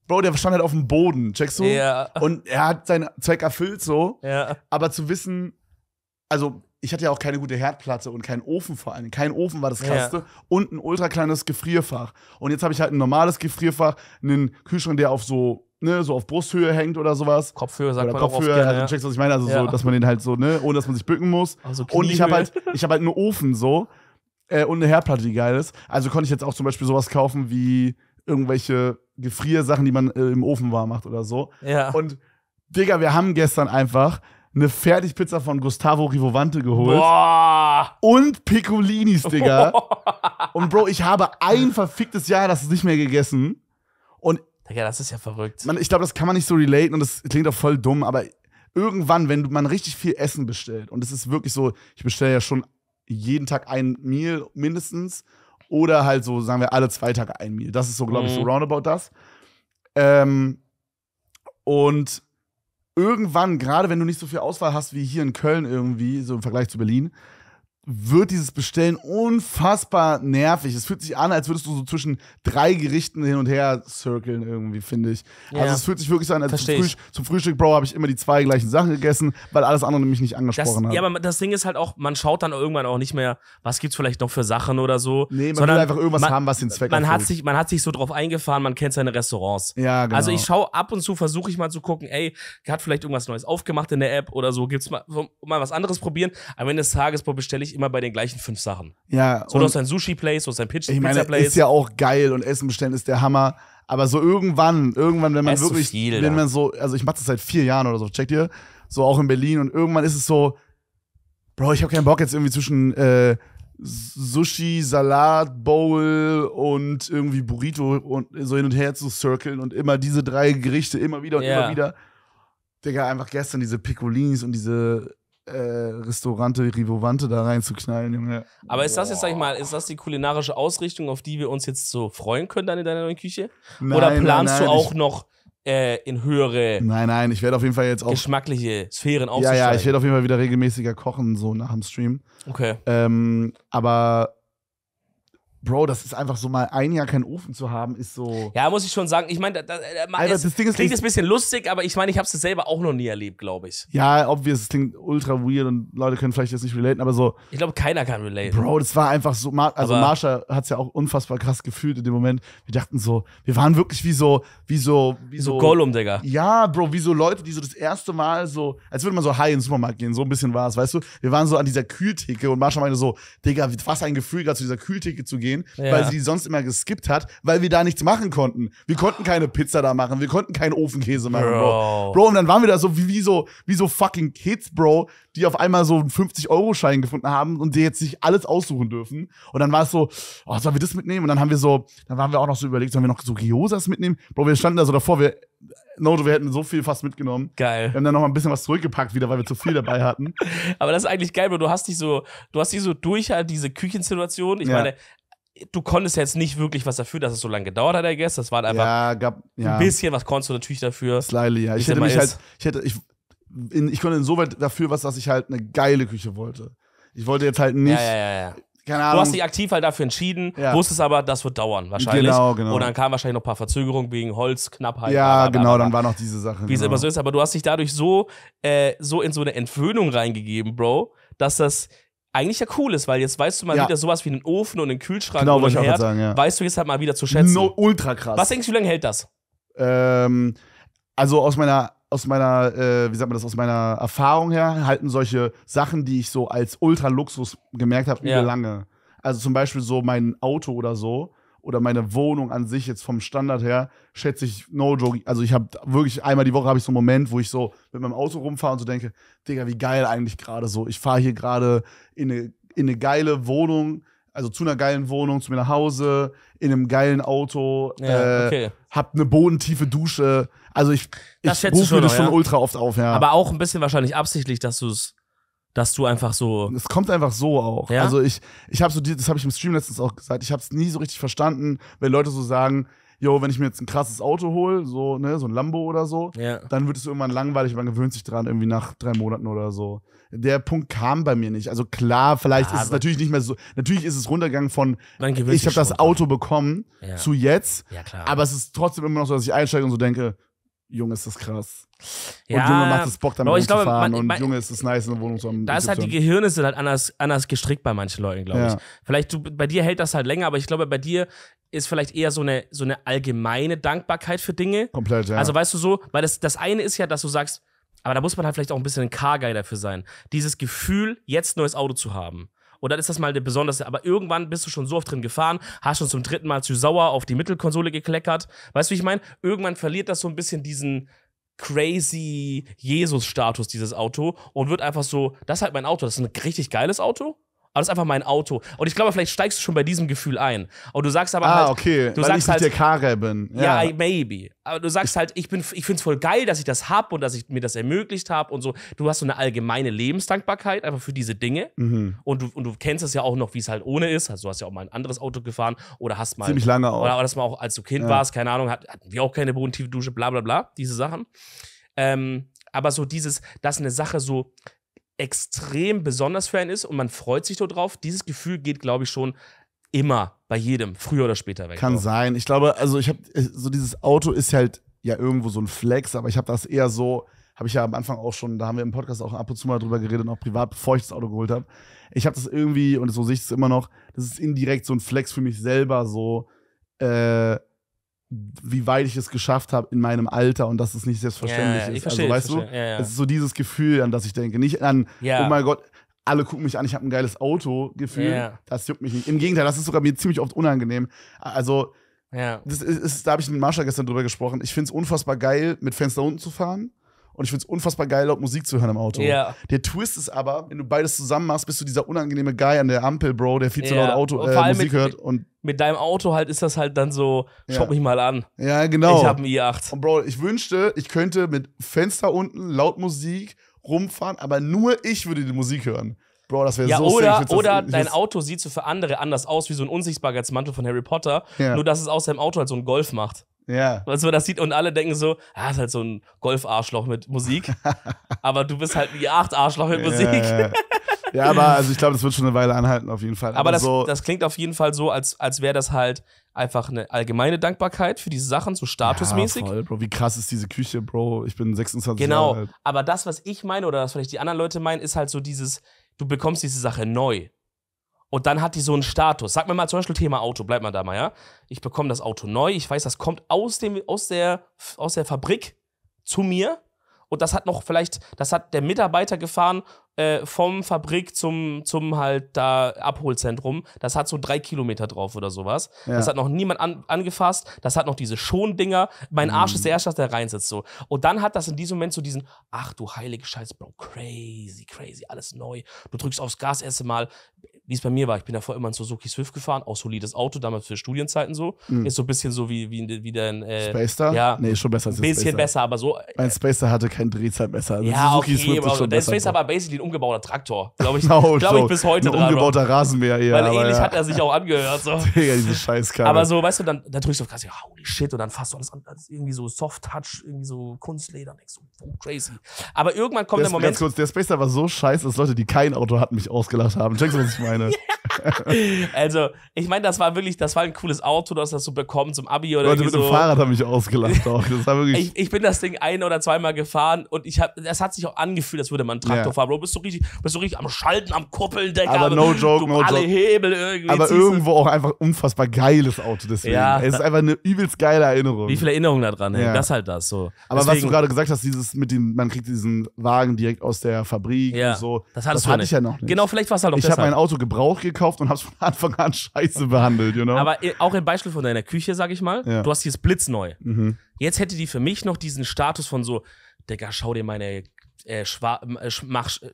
S1: Bro, der stand halt auf dem Boden, checkst du? Ja. Und er hat seinen Zweck erfüllt so. Ja. Aber zu wissen, also ich hatte ja auch keine gute Herdplatte und keinen Ofen vor allem. Kein Ofen war das krasseste. Ja. Und ein ultra kleines Gefrierfach. Und jetzt habe ich halt ein normales Gefrierfach, einen Kühlschrank, der auf so, ne, so auf Brusthöhe hängt oder sowas. Kopfhöhe, sagt oder man Kopfhöhe, auch oft gerne, also, ja. checkst, was ich meine, also ja. so, dass man den halt so, ne, ohne dass man sich bücken muss. Also und ich habe halt, ich habe halt einen Ofen so äh, und eine Herdplatte, die geil ist. Also konnte ich jetzt auch zum Beispiel sowas kaufen wie irgendwelche Gefriersachen, die man äh, im Ofen warm macht oder so. Ja. Und Digga, wir haben gestern einfach eine Fertigpizza von Gustavo Rivovante geholt. Boah. Und Piccolinis, Digga. Boah. Und Bro, ich habe ein verficktes Jahr das nicht mehr gegessen. Und
S2: Digga, das ist ja verrückt.
S1: Man, ich glaube, das kann man nicht so relaten und das klingt auch voll dumm, aber irgendwann, wenn man richtig viel Essen bestellt und es ist wirklich so, ich bestelle ja schon jeden Tag ein Meal mindestens oder halt so, sagen wir, alle zwei Tage ein Meal. Das ist so, glaube ich, so mhm. roundabout das. Ähm, und irgendwann, gerade wenn du nicht so viel Auswahl hast wie hier in Köln irgendwie, so im Vergleich zu Berlin, wird dieses Bestellen unfassbar nervig. Es fühlt sich an, als würdest du so zwischen drei Gerichten hin und her circlen irgendwie, finde ich. Also ja. Also es fühlt sich wirklich so an, als zum, Frühstück, zum Frühstück, Bro, habe ich immer die zwei gleichen Sachen gegessen, weil alles andere nämlich nicht angesprochen das, hat. Ja,
S2: aber das Ding ist halt auch, man schaut dann irgendwann auch nicht mehr, was gibt's vielleicht noch für Sachen oder so. Nee, man sondern will einfach irgendwas man, haben, was den Zweck man erfüllt. hat sich Man hat sich so drauf eingefahren, man kennt seine Restaurants. Ja, genau. Also ich schaue ab und zu, versuche ich mal zu gucken, ey, hat vielleicht irgendwas Neues aufgemacht in der App oder so, gibt's mal, mal was anderes probieren. Am Ende des Tages bestelle ich immer bei den gleichen fünf Sachen. Ja. So, du hast dein Sushi-Place, du hast dein Pitch-Place. Ich meine, Pizza ist ja auch
S1: geil und Essen bestellen ist der Hammer. Aber so irgendwann, irgendwann, wenn man Ess wirklich, viel, wenn man so, also ich mache das seit vier Jahren oder so, checkt ihr? So auch in Berlin und irgendwann ist es so, Bro, ich habe keinen Bock jetzt irgendwie zwischen äh, Sushi, Salat, Bowl und irgendwie Burrito und so hin und her zu circlen und immer diese drei Gerichte immer wieder und yeah. immer wieder. Digga, einfach gestern diese Piccolinis und diese äh, Restaurante Rivovante da reinzuknallen, Junge.
S2: Aber ist das jetzt, sag ich mal, ist das die kulinarische Ausrichtung, auf die wir uns jetzt so freuen können dann in deiner neuen Küche? Nein, Oder planst nein, nein, du auch noch äh, in höhere Nein, nein, ich werde auf jeden Fall jetzt auch geschmackliche Sphären aufsteigen. Ja, ja, ich werde auf
S1: jeden Fall wieder regelmäßiger kochen, so nach dem Stream. Okay. Ähm, aber Bro, das ist einfach so mal ein Jahr keinen Ofen zu haben, ist so.
S2: Ja, muss ich schon sagen. Ich meine, das, das, das Ding ist klingt ein bisschen lustig, aber ich meine, ich habe es selber auch noch nie erlebt, glaube ich.
S1: Ja, obvious, es klingt ultra weird und Leute können vielleicht jetzt nicht relaten, aber so.
S2: Ich glaube, keiner kann relaten. Bro, das
S1: war einfach so. Also Marsha hat es ja auch unfassbar krass gefühlt in dem Moment. Wir dachten so, wir waren wirklich wie so, wie so, wie so. so Gollum, Digga. Ja, Bro, wie so Leute, die so das erste Mal so, als würde man so high in den Supermarkt gehen, so ein bisschen war es, weißt du? Wir waren so an dieser Kühltheke und Marsha meinte so, Digga, was ein Gefühl, gerade zu dieser Kühltheke zu gehen gehen, ja. weil sie sonst immer geskippt hat, weil wir da nichts machen konnten. Wir konnten keine Pizza da machen, wir konnten keinen Ofenkäse machen, Bro. Bro, und dann waren wir da so wie, wie, so wie so fucking Kids, Bro, die auf einmal so einen 50-Euro-Schein gefunden haben und die jetzt sich alles aussuchen dürfen. Und dann war es so, oh, sollen wir das mitnehmen? Und dann haben wir so, dann waren wir auch noch so überlegt, sollen wir noch so Giosas mitnehmen? Bro, wir standen da so davor, wir No, wir hätten so viel fast mitgenommen. Geil. Wir haben dann noch mal ein bisschen was zurückgepackt wieder, weil wir zu viel dabei hatten. Aber
S2: das ist eigentlich geil, Bro. Du hast dich so, du hast dich so durch halt diese Küchensituation. Ich ja. meine, du konntest jetzt nicht wirklich was dafür, dass es so lange gedauert hat, I guess. Das war halt einfach ja, gab, ja. ein bisschen, was konntest du natürlich dafür. Slyly, ja. Ich hätte mich halt,
S1: ich hätte, ich, in, ich konnte insoweit dafür was, dass ich halt eine geile Küche wollte. Ich wollte jetzt halt nicht. Ja, ja, ja, keine Ahnung. Du hast dich
S2: aktiv halt dafür entschieden, wusstest aber, das wird dauern, wahrscheinlich. Genau, genau. Und dann kamen wahrscheinlich noch ein paar Verzögerungen wegen Holzknappheit. Ja, genau, aber, dann war noch diese Sache. Wie es genau. immer so ist, aber du hast dich dadurch so, äh, so in so eine Entwöhnung reingegeben, Bro, dass das, eigentlich ja cool ist, weil jetzt weißt du mal ja. wieder sowas wie einen Ofen und einen Kühlschrank genau, und einen Herd, sagen, ja. weißt du jetzt halt mal wieder zu schätzen. No, ultra krass. Was denkst du, wie lange hält das?
S1: Ähm, also aus meiner aus meiner, äh, wie sagt man das, aus meiner Erfahrung her halten solche Sachen, die ich so als Ultra-Luxus gemerkt habe, ja. lange. Also zum Beispiel so mein Auto oder so, oder meine Wohnung an sich jetzt vom Standard her schätze ich no joke. Also ich habe wirklich einmal die Woche habe ich so einen Moment, wo ich so mit meinem Auto rumfahre und so denke, Digga, wie geil eigentlich gerade so. Ich fahre hier gerade in eine, in eine geile Wohnung, also zu einer geilen Wohnung, zu mir nach Hause, in einem geilen Auto, ja, äh, okay. hab eine bodentiefe Dusche. Also ich, das ich rufe mir das schon ja? ultra oft auf, ja. Aber
S2: auch ein bisschen wahrscheinlich absichtlich, dass du es dass du einfach so. Es kommt einfach so auch. Ja? Also ich,
S1: ich habe so, das habe ich im Stream letztens auch gesagt, ich habe es nie so richtig verstanden, wenn Leute so sagen, jo, wenn ich mir jetzt ein krasses Auto hole, so, ne, so ein Lambo oder so, ja. dann wird es irgendwann langweilig, man gewöhnt sich dran, irgendwie nach drei Monaten oder so. Der Punkt kam bei mir nicht. Also klar, vielleicht ja, ist es natürlich nicht mehr so, natürlich ist es runtergegangen von, ich habe das Auto bekommen ja. zu jetzt, ja, klar. aber es ist trotzdem immer noch so, dass ich einsteige und so denke, Junge, ist das krass.
S2: Ja, und Junge macht es Bock, damit ich glaube, fahren. Man, man, und
S1: Junge, ist das nice, eine Wohnung zu haben. Da ist halt, die
S2: Gehirne sind halt anders, anders gestrickt bei manchen Leuten, glaube ja. ich. Vielleicht, du, bei dir hält das halt länger, aber ich glaube, bei dir ist vielleicht eher so eine, so eine allgemeine Dankbarkeit für Dinge. Komplett, ja. Also weißt du so, weil das, das eine ist ja, dass du sagst, aber da muss man halt vielleicht auch ein bisschen ein Car-Guy dafür sein. Dieses Gefühl, jetzt ein neues Auto zu haben und dann ist das mal eine besondere. Aber irgendwann bist du schon so oft drin gefahren, hast schon zum dritten Mal zu sauer auf die Mittelkonsole gekleckert. Weißt du, wie ich meine? Irgendwann verliert das so ein bisschen diesen crazy Jesus-Status, dieses Auto, und wird einfach so, das ist halt mein Auto, das ist ein richtig geiles Auto, aber das ist einfach mein Auto. Und ich glaube, vielleicht steigst du schon bei diesem Gefühl ein. Aber du sagst aber ah, halt, okay, du weil sagst ich halt, der Karre
S1: bin. Ja. ja.
S2: maybe. Aber du sagst halt, ich bin, ich find's voll geil, dass ich das habe und dass ich mir das ermöglicht habe und so. Du hast so eine allgemeine Lebensdankbarkeit einfach für diese Dinge. Mhm. Und du, und du kennst das ja auch noch, wie es halt ohne ist. Also du hast ja auch mal ein anderes Auto gefahren oder hast mal. Ziemlich lange auch. Oder dass man auch, als du Kind ja. warst, keine Ahnung, hatten wir auch keine bodentiefe Dusche, bla bla bla, diese Sachen. Ähm, aber so dieses, dass eine Sache so extrem besonders für einen ist und man freut sich drauf, Dieses Gefühl geht, glaube ich, schon immer bei jedem, früher oder später weg. Kann doch.
S1: sein. Ich glaube, also ich habe äh, so dieses Auto ist halt ja irgendwo so ein Flex, aber ich habe das eher so, habe ich ja am Anfang auch schon, da haben wir im Podcast auch ab und zu mal drüber geredet, auch privat, bevor ich das Auto geholt habe. Ich habe das irgendwie, und so sehe ich es immer noch, das ist indirekt so ein Flex für mich selber, so, äh, wie weit ich es geschafft habe in meinem Alter und dass es nicht selbstverständlich ja, ja, ist. Also, verstehe, also weißt verstehe. du, ja, es ist so dieses Gefühl, an das ich denke. Nicht an, oh mein Gott, alle gucken mich an, ich habe ein geiles Auto-Gefühl. Das juckt mich nicht. Im Gegenteil, das ist sogar mir ziemlich oft unangenehm. Also, das ist, da habe ich mit Marsha gestern drüber gesprochen. Ich finde es unfassbar geil, mit Fenster unten zu fahren. Und ich finde es unfassbar geil, laut Musik zu hören im Auto. Ja. Der Twist ist aber, wenn du beides zusammen machst, bist du dieser unangenehme Guy an der Ampel, Bro, der viel zu laut Auto, äh, Musik mit, hört. Und
S2: mit deinem Auto halt ist das halt dann so, schau mich mal an. Ja, genau. Ich habe ein i8. Und Bro, ich wünschte, ich könnte mit
S1: Fenster unten, laut Musik rumfahren, aber nur ich würde die Musik hören. Bro, das wäre ja, so oder, sick. Oder das, dein
S2: Auto sieht so für andere anders aus wie so ein Unsichtbarkeitsmantel von Harry Potter, ja. nur dass es aus deinem Auto halt so einen Golf macht. Ja. Weißt du, man das sieht und alle denken so, ah, ist halt so ein Golf-Arschloch mit Musik. aber du bist halt ein Yacht-Arschloch mit Musik. Ja, ja. ja, aber also ich
S1: glaube, das wird schon eine Weile anhalten, auf jeden Fall. Aber, aber also das,
S2: so das klingt auf jeden Fall so, als, als wäre das halt einfach eine allgemeine Dankbarkeit für diese Sachen, so statusmäßig. Ja, voll,
S1: Bro. Wie krass ist diese Küche, Bro? Ich bin 26 genau. Jahre alt. Genau.
S2: Aber das, was ich meine oder was vielleicht die anderen Leute meinen, ist halt so dieses, du bekommst diese Sache neu. Und dann hat die so einen Status. Sag mir mal zum Beispiel Thema Auto, bleib mal da mal, ja? Ich bekomme das Auto neu, ich weiß, das kommt aus, dem, aus, der, aus der Fabrik zu mir. Und das hat noch vielleicht, das hat der Mitarbeiter gefahren äh, vom Fabrik zum, zum halt da Abholzentrum. Das hat so drei Kilometer drauf oder sowas. Ja. Das hat noch niemand an, angefasst. Das hat noch diese Schondinger. Mein Arsch mhm. ist der Erste, der reinsetzt so. Und dann hat das in diesem Moment so diesen, ach du heilige Scheiße, Bro, crazy, crazy, alles neu. Du drückst aufs Gas erste Mal, wie es bei mir war. Ich bin davor immer in Suzuki Swift gefahren, auch solides Auto, damals für Studienzeiten so. Mhm. Ist so ein bisschen so wie, wie, wie dein. Äh, Spacer? Ja. Nee, ist schon besser als Ein bisschen Spacer. besser, aber so. Äh,
S1: mein Spacer hatte kein Drehzahlmesser. Also ja, Suzuki okay, Swift aber ist schon der Spacer
S2: war basically ein umgebauter Traktor. Glaube ich, no, glaube ich bis heute. Ein dran, umgebauter Bro. Rasenmäher, ja. Weil ähnlich ja. hat er sich auch angehört. So. Digga, diese Scheißkarte. Aber so, weißt du, dann, dann drückst du auf Gas, ja, holy shit, und dann fasst du alles an. Das ist irgendwie so Soft-Touch, irgendwie so Kunstleder, und so, crazy. Aber irgendwann kommt der, der Moment. Ganz kurz,
S1: der Spacer war so scheiße, dass Leute, die kein Auto hatten, mich ausgelacht haben. Checkst du, was ich meine? eine.
S2: also, ich meine, das war wirklich, das war ein cooles Auto, du hast das so bekommen zum Abi oder Leute, mit so. dem Fahrrad
S1: haben mich ausgelacht auch. Das war wirklich
S2: ich, ich, bin das Ding ein- oder zweimal gefahren und ich hab, das hat sich auch angefühlt, als würde man Traktor ja. fahren. Bro, bist du richtig, bist du richtig am Schalten, am Kuppeln, Decker, aber no joke, no alle joke. Hebel irgendwie. Aber irgendwo
S1: auch einfach unfassbar geiles Auto deswegen. Ja, es ist einfach eine übelst geile Erinnerung. Wie viele Erinnerungen da dran hängen, ja. das halt das so. Aber deswegen, was du gerade gesagt hast, dieses mit dem, man kriegt diesen Wagen direkt aus der Fabrik ja, und so. Das, das hatte ich ja noch nicht. Genau, vielleicht war es halt auch Ich habe mein Auto gebraucht gekauft gekauft und hab's von Anfang an scheiße behandelt, you know? Aber
S2: äh, auch im Beispiel von deiner Küche, sag ich mal, ja. du hast hier das blitzneu. Mhm. Jetzt hätte die für mich noch diesen Status von so, Digga, schau dir meine äh, schwa, äh, mach, äh,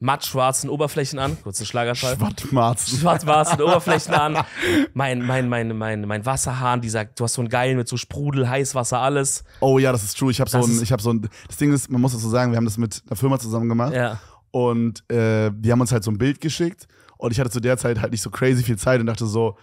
S2: mattschwarzen Oberflächen an. Kurzen Schlagerfall. Schwattmarzen. Schwattmarzen Oberflächen an. Mein, mein, mein, mein, mein Wasserhahn, dieser, du hast so einen geilen mit so Sprudel, Heißwasser, alles. Oh ja, das ist true. Ich habe so ein,
S1: so ein, das Ding ist, man muss das so sagen, wir haben das mit einer Firma zusammen gemacht. Ja. Und äh, die haben uns halt so ein Bild geschickt und ich hatte zu der Zeit halt nicht so crazy viel Zeit und dachte so,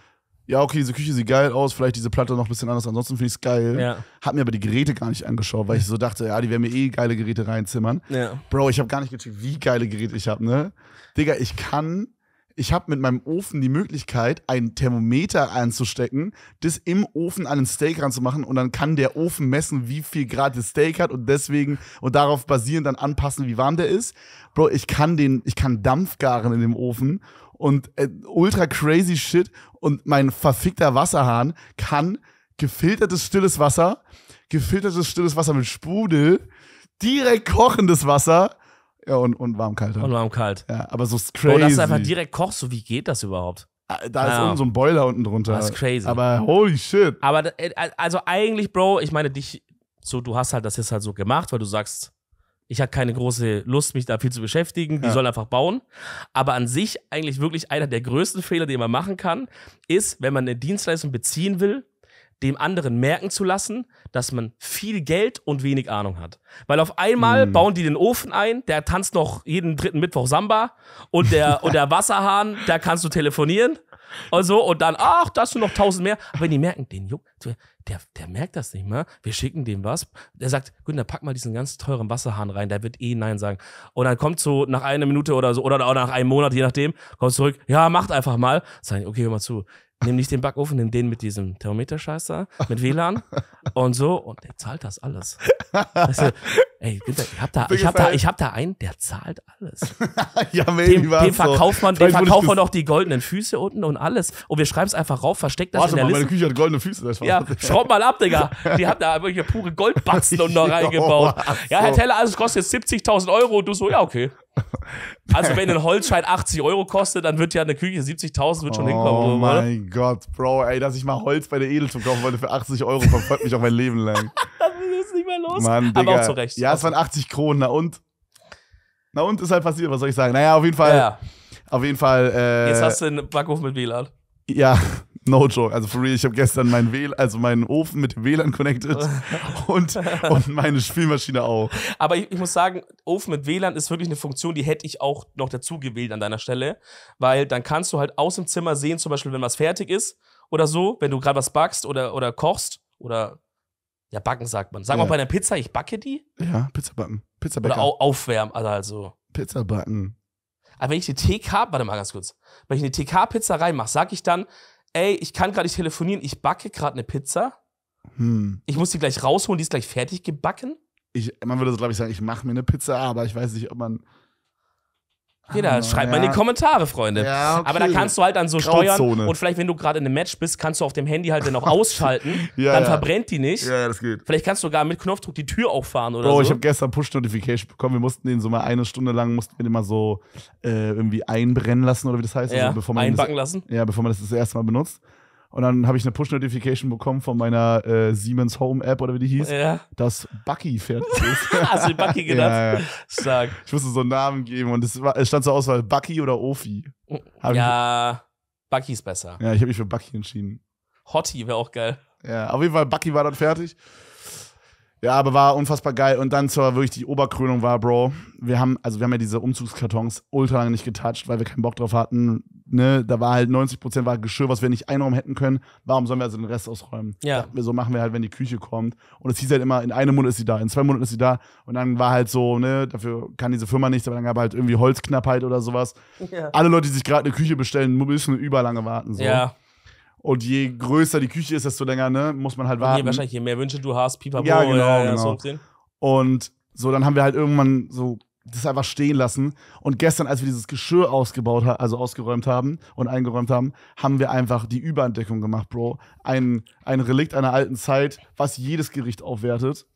S1: ja, okay, diese Küche sieht geil aus, vielleicht diese Platte noch ein bisschen anders, ansonsten finde ich es geil. Ja. Hab mir aber die Geräte gar nicht angeschaut, weil ich so dachte, ja, die werden mir eh geile Geräte reinzimmern. Ja. Bro, ich habe gar nicht gecheckt, wie geile Geräte ich habe, ne? Digga, ich kann ich habe mit meinem Ofen die Möglichkeit, einen Thermometer anzustecken, das im Ofen an den Steak ranzumachen und dann kann der Ofen messen, wie viel Grad das Steak hat und deswegen und darauf basierend dann anpassen, wie warm der ist. Bro, ich kann den, ich kann Dampf garen in dem Ofen und äh, ultra crazy shit und mein verfickter Wasserhahn kann gefiltertes stilles Wasser, gefiltertes stilles Wasser mit Sprudel, direkt kochendes Wasser ja, und, und warm-kalt. Und warm-kalt. Ja, aber so crazy. Und dass du einfach direkt
S2: kochst, so wie geht das überhaupt? Ah, da ist ja. unten so
S1: ein Boiler unten drunter. Das ist crazy. Aber
S2: holy shit. Aber äh, also eigentlich, Bro, ich meine, dich, so, du hast halt das jetzt halt so gemacht, weil du sagst, ich habe keine große Lust, mich da viel zu beschäftigen. Die ja. sollen einfach bauen. Aber an sich eigentlich wirklich einer der größten Fehler, den man machen kann, ist, wenn man eine Dienstleistung beziehen will, dem anderen merken zu lassen, dass man viel Geld und wenig Ahnung hat. Weil auf einmal mm. bauen die den Ofen ein, der tanzt noch jeden dritten Mittwoch Samba und der, und der Wasserhahn, da kannst du telefonieren und so und dann, ach, da hast du noch tausend mehr. Aber die merken, den juckt, der, der merkt das nicht mehr. Ne? Wir schicken dem was. Der sagt, Günther, pack mal diesen ganz teuren Wasserhahn rein, der wird eh Nein sagen. Und dann kommt so nach einer Minute oder so, oder auch nach einem Monat, je nachdem, kommt zurück, ja, macht einfach mal. Sag ich, okay, hör mal zu, nimm nicht den Backofen, nimm den mit diesem Thermometerscheißer, mit WLAN und so. Und der zahlt das alles. Weißt also, ey, Günther, ich hab da, ich hab da, ich hab da einen, der zahlt alles. ja, maybe dem, dem verkauft man, dem verkauft man auch die goldenen Füße unten und alles. Und wir schreiben es einfach rauf, versteckt das Warte in der mal, Liste. meine Küche hat goldene Füße. Das ja, schraub mal ab, Digga. Die hat da wirklich pure Goldbatzen und noch reingebaut. Ja, Herr Teller, alles kostet jetzt 70.000 Euro. Und du so, ja, okay. Also wenn ein Holzscheit 80 Euro kostet, dann wird ja eine Küche 70.000 wird schon oh hinkommen. Oh mein
S1: oder? Gott, Bro, ey, dass ich mal Holz bei der Edel zu kaufen wollte für 80 Euro, verfolgt mich auch mein Leben lang.
S2: das ist nicht mehr los. Mann, Aber auch zu Recht. Ja, es
S1: also. waren 80 Kronen, na und? Na und ist halt passiert, was soll ich sagen? Naja, auf jeden Fall. Ja. Auf jeden Fall. Äh, Jetzt hast du
S2: einen Backofen mit WLAN.
S1: Ja, No joke, also for real, ich habe gestern meinen WL, also meinen Ofen mit WLAN connected und, und meine Spielmaschine
S2: auch. Aber ich, ich, muss sagen, Ofen mit WLAN ist wirklich eine Funktion, die hätte ich auch noch dazu gewählt an deiner Stelle, weil dann kannst du halt aus dem Zimmer sehen, zum Beispiel, wenn was fertig ist oder so, wenn du gerade was backst oder, oder kochst oder ja, backen sagt man. Sagen wir ja. bei einer Pizza, ich backe die?
S1: Ja, Pizza backen. Pizza backen. Oder au
S2: aufwärmen, also, also.
S1: Pizza backen.
S2: Aber wenn ich eine TK, warte mal ganz kurz, wenn ich eine TK-Pizza reinmache, sage ich dann, ey, ich kann gerade nicht telefonieren, ich backe gerade eine Pizza. Hm. Ich muss die gleich rausholen, die ist gleich fertig gebacken.
S1: Ich, man würde, so, glaube ich, sagen, ich mache mir eine Pizza, aber ich weiß nicht, ob man
S2: jeder, ah, schreibt ja. mal in die Kommentare, Freunde. Ja, okay. Aber da kannst du halt dann so steuern und vielleicht, wenn du gerade in einem Match bist, kannst du auf dem Handy halt dann auch ausschalten. ja, dann verbrennt die nicht. Ja, das geht. Vielleicht kannst du sogar mit Knopfdruck die Tür auffahren oder Bro, so. Bro, ich habe
S1: gestern Push-Notification bekommen. Wir mussten den so mal eine Stunde lang, mussten wir den mal so äh, irgendwie einbrennen lassen oder wie das heißt. Also ja, also, bevor man einbacken das, lassen. Ja, bevor man das das erste Mal benutzt. Und dann habe ich eine Push-Notification bekommen von meiner äh, Siemens Home App oder wie die hieß, ja. dass Bucky fertig ist. Hast du Bucky gedacht? Ja, ja. Stark. Ich musste so einen Namen geben und es, war, es stand zur Auswahl Bucky oder Ofi. Hab ja, Bucky ist besser. Ja, ich habe mich für Bucky entschieden.
S2: Hottie wäre auch geil.
S1: Ja, auf jeden Fall, Bucky war dann fertig. Ja, aber war unfassbar geil. Und dann zwar wirklich die Oberkrönung war, Bro. Wir haben, also wir haben ja diese Umzugskartons ultra lange nicht getatscht, weil wir keinen Bock drauf hatten. Ne, da war halt 90 Prozent war Geschirr, was wir nicht einräumen hätten können. Warum sollen wir also den Rest ausräumen? Ja. wir, so machen wir halt, wenn die Küche kommt. Und es hieß halt immer, in einem Monat ist sie da, in zwei Monaten ist sie da. Und dann war halt so, ne, dafür kann diese Firma nichts, aber dann gab halt irgendwie Holzknappheit oder sowas. Ja. Alle Leute, die sich gerade eine Küche bestellen, müssen über lange warten. So. Ja. Und je größer die Küche ist, desto länger, ne, muss man halt warten. Nee, wahrscheinlich, je mehr Wünsche du hast, pipapo, ja, genau, ja, genau. So und so, dann haben wir halt irgendwann so das einfach stehen lassen. Und gestern, als wir dieses Geschirr ausgebaut haben, also ausgeräumt haben und eingeräumt haben, haben wir einfach die Überentdeckung gemacht, Bro. Ein, ein Relikt einer alten Zeit, was jedes Gericht aufwertet.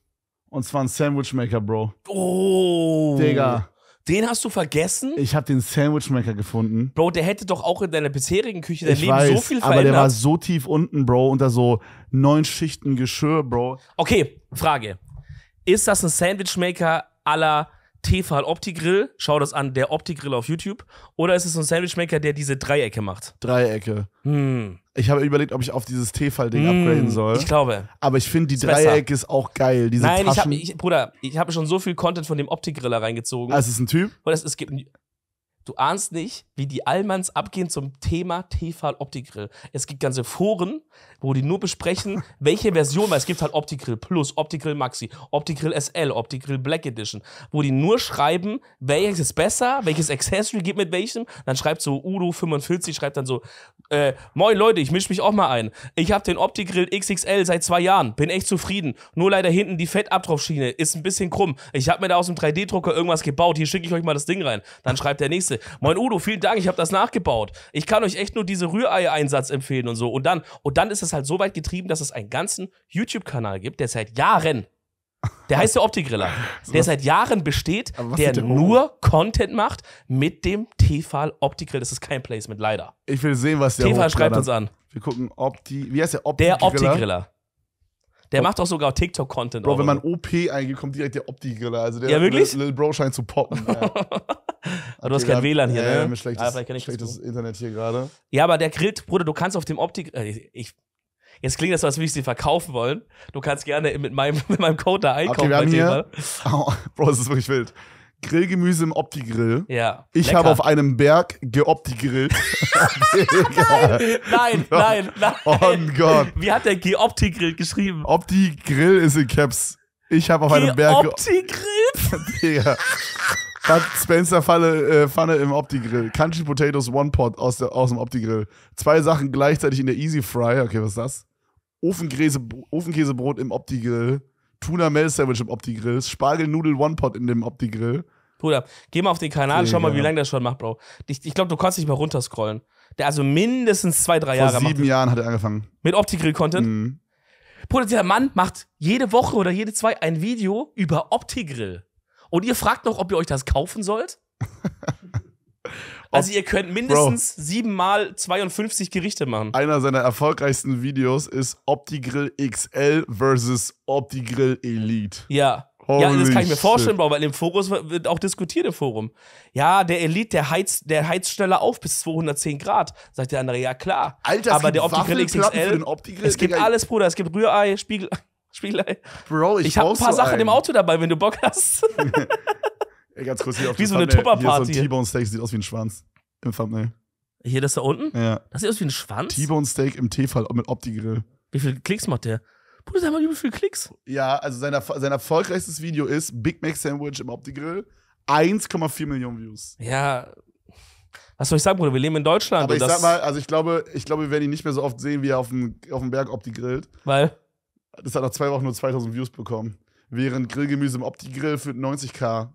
S1: Und zwar ein Sandwich Maker, Bro.
S2: Oh. Digga.
S1: Den hast du vergessen? Ich habe den Sandwichmaker gefunden.
S2: Bro, der hätte doch auch in deiner bisherigen Küche dein ich Leben weiß, so viel verändert. Aber der war so
S1: tief unten, Bro, unter so neun Schichten Geschirr, Bro.
S2: Okay, Frage. Ist das ein Sandwichmaker aller Tefal Opti-Grill. Schau das an, der Opti-Grill auf YouTube. Oder ist es so ein Sandwichmaker, der diese Dreiecke macht?
S1: Dreiecke. Hm. Ich habe überlegt, ob ich auf dieses Tefal-Ding hm, upgraden soll. Ich glaube. Aber ich finde, die Dreiecke ist auch geil. Diese Nein, Taschen.
S2: ich habe, Bruder, ich habe schon so viel Content von dem Opti-Griller reingezogen. Ah, ist es ein Typ? Oder es, es gibt, Du ahnst nicht, wie die Allmanns abgehen zum Thema Tefal Optigrill. Es gibt ganze Foren, wo die nur besprechen, welche Version, weil es gibt halt Optigrill Plus, Optigrill Maxi, Optigrill SL, Optigrill Black Edition, wo die nur schreiben, welches ist besser, welches Accessory geht mit welchem. Dann schreibt so Udo45, schreibt dann so, äh, moin Leute, ich misch mich auch mal ein. Ich hab den Optigrill XXL seit zwei Jahren, bin echt zufrieden. Nur leider hinten die Fettabtropfschiene ist ein bisschen krumm. Ich hab mir da aus dem 3D-Drucker irgendwas gebaut, hier schicke ich euch mal das Ding rein. Dann schreibt der nächste, Scheiße. Moin Udo, vielen Dank, ich habe das nachgebaut. Ich kann euch echt nur diese Rührei-Einsatz empfehlen und so. Und dann, und dann ist es halt so weit getrieben, dass es einen ganzen YouTube-Kanal gibt, der seit Jahren, der heißt der Optigriller, der seit Jahren besteht, der nur Content macht mit dem Tefal Optigrill. Das ist kein Placement, leider. Ich will sehen, was der Tefal schreibt uns an.
S1: Wir gucken, Opti, wie heißt der Optigriller? Der Optigriller. Der macht auch
S2: sogar TikTok-Content. Bro, wenn man
S1: OP eingeht, kommt direkt der Opti-Griller. Also der ja, wirklich? Lil Bro scheint zu poppen. aber du hast kein WLAN hier, ne? Ähm, schlechtes, ah, schlechtes
S2: Internet hier gerade. Ja, aber der grillt, Bruder, du kannst auf dem Optik. Äh, ich, Jetzt klingt das so, als würde ich sie verkaufen wollen. Du kannst gerne mit meinem, mit meinem Code da einkaufen. Okay, wir haben hier,
S1: oh, Bro, das ist wirklich wild. Grillgemüse im Opti-Grill. Ja. Ich lecker. habe auf einem Berg geopti-grillt. nein, oh nein, nein, Oh Gott. Wie hat der Geopti-Grill geschrieben? Opti-Grill ist in Caps. Ich habe auf einem Berg
S2: geopti-grillt.
S1: Digga. Bud Spencer Falle, äh, Pfanne im Opti-Grill. Country Potatoes One Pot aus, der, aus dem Opti-Grill. Zwei Sachen gleichzeitig in der Easy Fry. Okay, was ist das? Ofenkäse, Ofenkäsebrot im Opti-Grill. Tuna Mel Sandwich im Opti-Grill. Spargelnudel One Pot in dem Opti-Grill.
S2: Bruder, geh mal auf den Kanal, okay, schau mal, ja. wie lange das schon macht, Bro. Ich, ich glaube, du kannst nicht mehr runterscrollen. Der also mindestens zwei, drei Vor Jahre Vor sieben
S1: Jahren hat er angefangen. Mit
S2: Opti-Grill-Content? Mhm. Bruder, dieser Mann macht jede Woche oder jede zwei ein Video über Opti-Grill. Und ihr fragt noch, ob ihr euch das kaufen sollt? Also ihr könnt mindestens siebenmal 52 Gerichte machen.
S1: Einer seiner erfolgreichsten Videos ist OptiGrill XL versus OptiGrill Elite. Ja. Holy ja, das kann ich mir vorstellen,
S2: Bro, weil im Forum wird auch diskutiert im Forum. Ja, der Elite, der heizt, der heizt schneller auf bis 210 Grad, sagt der andere. Ja, klar. Alter, aber der Opti-Grill XXL, es gibt alles, Bruder. Es gibt Rührei, Spiegel. Spiel, ey. Bro, ich, ich hab ein paar so Sachen einen. im Auto dabei, wenn du Bock hast.
S1: ey, ganz kurz hier auf Wie so eine Tupperparty. So ein T-Bone Steak sieht aus wie ein Schwanz im Thumbnail. Hier, das da unten? Ja. Das sieht aus wie ein Schwanz? T-Bone Steak im T-Fall mit Opti-Grill.
S2: Wie viele Klicks macht der?
S1: Bruder, sag mal, wie viele Klicks? Ja, also sein, sein erfolgreichstes Video ist Big Mac Sandwich im Opti-Grill. 1,4 Millionen Views.
S2: Ja, was soll ich sagen, Bruder? Wir leben in Deutschland. Aber ich sag mal,
S1: also ich glaube, ich glaube, wir werden ihn nicht mehr so oft sehen, wie er auf dem, auf dem Berg Opti die grillt. Weil? Das hat nach zwei Wochen nur 2000 Views bekommen. Während Grillgemüse im Opti-Grill für 90k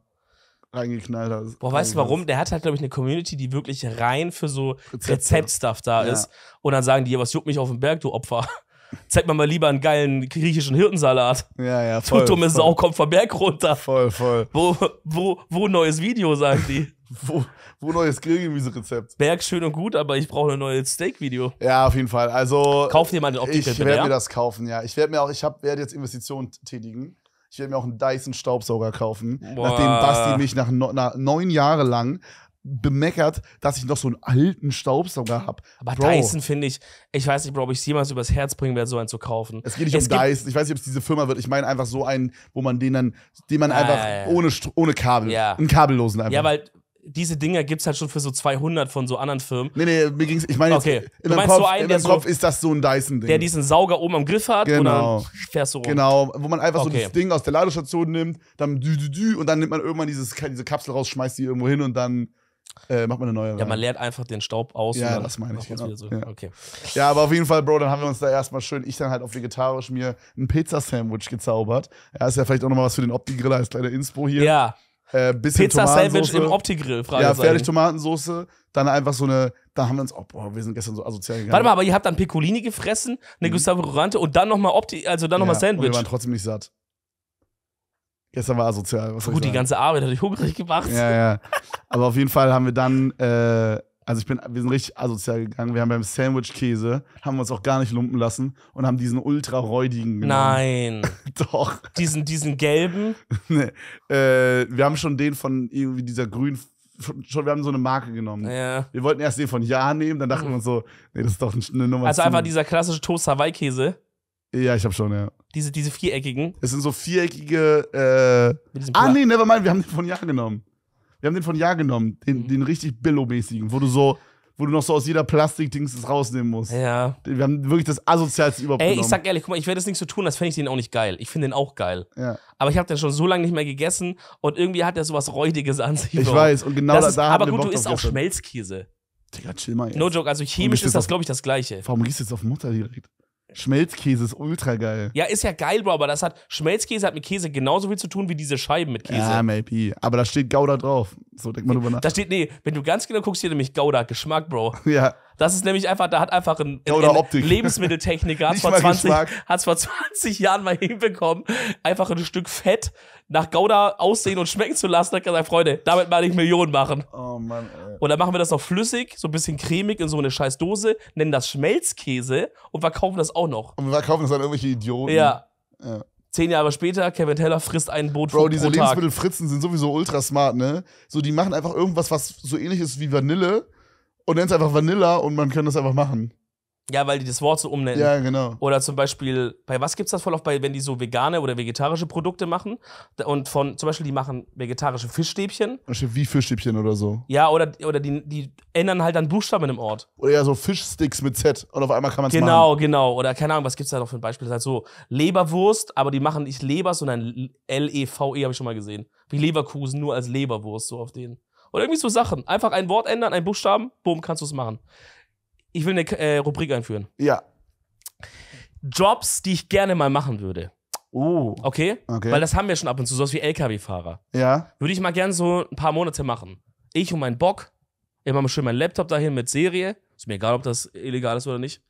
S1: reingeknallt hat. Boah, weißt du warum?
S2: Der hat halt, glaube ich, eine Community, die wirklich rein für so Rezept-Stuff da ja. ist. Und dann sagen die, was juckt mich auf den Berg, du Opfer? Zeig mir mal lieber einen geilen griechischen Hirtensalat. Ja, ja, voll. Tutum ist voll. auch, kommt vom Berg runter. Voll, voll. Wo, wo, wo neues Video, sagen die. Wo, wo neues Grillgemüse-Rezept? Berg schön und gut, aber ich brauche ein neues Steak-Video. Ja, auf jeden Fall. Also kauf dir mal den Optiker. Ich werde ja? mir das
S1: kaufen, ja. Ich werde mir auch, ich werde jetzt Investitionen tätigen. Ich werde mir auch einen Dyson-Staubsauger kaufen, Boah. nachdem Basti mich nach, no, nach neun Jahren lang bemeckert, dass ich noch so einen alten Staubsauger habe. Aber Bro. Dyson
S2: finde ich, ich weiß nicht, ob ich es jemals übers Herz bringen werde, so einen zu kaufen. Es geht nicht es um Dyson.
S1: Ich weiß nicht, ob es diese Firma wird. Ich meine einfach so einen, wo man den dann, den man ah, einfach ja, ja. Ohne, ohne Kabel, ja. einen kabellosen einfach. Ja, weil
S2: diese Dinger gibt es halt schon für so 200 von so anderen Firmen. Nee, nee, mir ging's, ich meine, okay. in meinem Kopf, so einen, in meinem Kopf so, ist
S1: das so ein Dyson-Ding. Der diesen Sauger oben am Griff hat genau. und dann genau. fährst du rum. Genau, wo man einfach okay. so das Ding aus der Ladestation nimmt, dann dü, dü, dü, und dann nimmt man irgendwann dieses, diese Kapsel raus, schmeißt die irgendwo hin und dann äh, macht man eine neue. Ja, man
S2: leert einfach den Staub aus. Ja, das meine ich. Genau. So. Ja. Okay.
S1: ja, aber auf jeden Fall, Bro, dann haben wir uns da erstmal schön, ich dann halt auf vegetarisch mir ein Pizzasandwich gezaubert. Ja, ist ja vielleicht auch nochmal was für den Opti-Griller als kleine Inspo hier. Ja äh, bisschen Pizza Sandwich im Opti-Grill, Ja, fertig Tomatensoße, dann einfach so eine, Da haben wir uns, oh, boah, wir sind gestern so asozial gegangen. Warte mal,
S2: aber ihr habt dann Piccolini gefressen, eine mhm. Gustavo Rurante und dann nochmal Opti, also dann nochmal ja, Sandwich. Und wir waren trotzdem nicht
S1: satt. Gestern war asozial. Was Gut, die ganze Arbeit hat
S2: dich hungrig gemacht. Ja, ja.
S1: Aber auf jeden Fall haben wir dann äh, also ich bin, wir sind richtig asozial gegangen. Wir haben beim Sandwich-Käse, haben uns auch gar nicht lumpen lassen und haben diesen ultra räudigen genommen.
S2: Nein. Doch. Diesen, diesen gelben? nee.
S1: Äh, wir haben schon den von irgendwie dieser grünen schon, wir haben so eine Marke genommen. Ja. Wir wollten erst den von Ja nehmen, dann dachten mhm. wir uns so, nee, das ist doch eine Nummer. Also zu. einfach dieser
S2: klassische Toast Hawaii Käse.
S1: Ja, ich hab schon, ja.
S2: Diese, diese viereckigen.
S1: Es sind so viereckige. Äh,
S2: ah, nee, never mind,
S1: wir haben den von Ja genommen. Wir haben den von Ja genommen, den, mhm. den richtig Billo-mäßigen, wo du so, wo du noch so aus jeder Plastikdings das rausnehmen musst. Ja. Wir haben wirklich das asozialste überhaupt. Ey, ich sag
S2: ehrlich, guck mal, ich werde das nicht so tun, als fände ich den auch nicht geil. Ich finde den auch geil. Ja. Aber ich habe den schon so lange nicht mehr gegessen und irgendwie hat er sowas Räudiges an sich. Ich weiß, und genau das da, ist, da Aber gut, Bock du isst auch Schmelzkäse. Digga, chill mal jetzt. No joke, also chemisch ist das, glaube ich, das Gleiche.
S1: Warum gehst du jetzt auf Mutter direkt? Schmelzkäse ist ultra geil.
S2: Ja, ist ja geil, Bro, aber das hat Schmelzkäse hat mit Käse genauso viel zu tun wie diese Scheiben mit Käse. Ja,
S1: maybe. Aber da steht Gouda drauf. So denk mal drüber nach. Da
S2: steht, nee, wenn du ganz genau guckst, hier nämlich Gouda, Geschmack, Bro. Ja. Das ist nämlich einfach, da hat einfach ein, ja, ein Lebensmitteltechniker, hat es vor, 20, vor 20 Jahren mal hinbekommen, einfach ein Stück Fett nach Gouda aussehen und schmecken zu lassen. Da hat gesagt, Freunde, damit meine ich Millionen machen. Oh Mann, ey. Und dann machen wir das noch flüssig, so ein bisschen cremig in so eine scheiß Dose, nennen das Schmelzkäse und verkaufen das auch noch. Und wir verkaufen das an irgendwelche Idioten. ja. ja. Zehn Jahre später, Kevin Teller frisst ein Boot Bro, diese
S1: Lebensmittelfritzen sind sowieso ultra smart, ne? So, die machen einfach irgendwas, was so ähnlich ist wie Vanille und nennt es einfach Vanilla und man kann das einfach machen.
S2: Ja, weil die das Wort so umnennen. Ja, genau. Oder zum Beispiel, bei was gibt es das voll oft bei, wenn die so vegane oder vegetarische Produkte machen? Und von, zum Beispiel, die machen vegetarische Fischstäbchen.
S1: Wie Fischstäbchen oder so.
S2: Ja, oder, oder die, die ändern halt dann Buchstaben im Ort. Oder
S1: ja, so Fischsticks mit Z und auf einmal kann
S2: man's genau, machen. Genau, genau. Oder keine Ahnung, was gibt es da noch für ein Beispiel? Das ist halt so Leberwurst, aber die machen nicht Leber, sondern L-E-V-E, habe ich schon mal gesehen. Wie Leverkusen, nur als Leberwurst, so auf denen. Oder irgendwie so Sachen. Einfach ein Wort ändern, ein Buchstaben, boom, kannst du es machen. Ich will eine äh, Rubrik einführen. Ja. Jobs, die ich gerne mal machen würde. Oh. Okay? okay? Weil das haben wir schon ab und zu, sowas wie LKW-Fahrer. Ja. Würde ich mal gerne so ein paar Monate machen. Ich und mein Bock, immer mal schön meinen Laptop dahin mit Serie. Ist mir egal, ob das illegal ist oder nicht.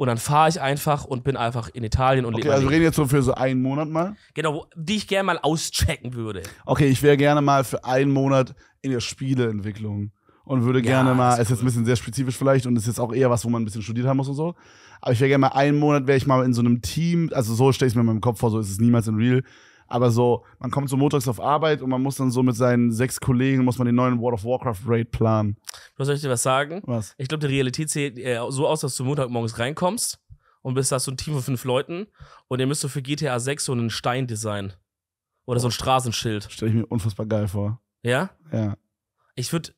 S2: Und dann fahre ich einfach und bin einfach in Italien und okay, lebe. Also wir reden jetzt
S1: so für so einen Monat mal.
S2: Genau, die ich gerne mal auschecken würde.
S1: Okay, ich wäre gerne mal für einen Monat in der Spieleentwicklung und würde gerne mal, ist, ist jetzt ein bisschen sehr spezifisch vielleicht und ist jetzt auch eher was, wo man ein bisschen studiert haben muss und so. Aber ich wäre gerne mal einen Monat, wäre ich mal in so einem Team, also so stelle ich es mir in meinem Kopf vor, so ist es niemals in real, aber so, man kommt so montags auf Arbeit und man muss dann so mit seinen sechs Kollegen, muss man den neuen World of Warcraft Raid planen.
S2: Was soll ich dir was sagen? Was? Ich glaube, die Realität sieht äh, so aus, dass du Montagmorgens reinkommst und bist da so ein Team von fünf Leuten und ihr müsst so für GTA 6 so einen Stein designen. Oder oh. so ein Straßenschild.
S1: Stelle ich mir unfassbar geil vor. Ja? Ja.
S2: Ich würde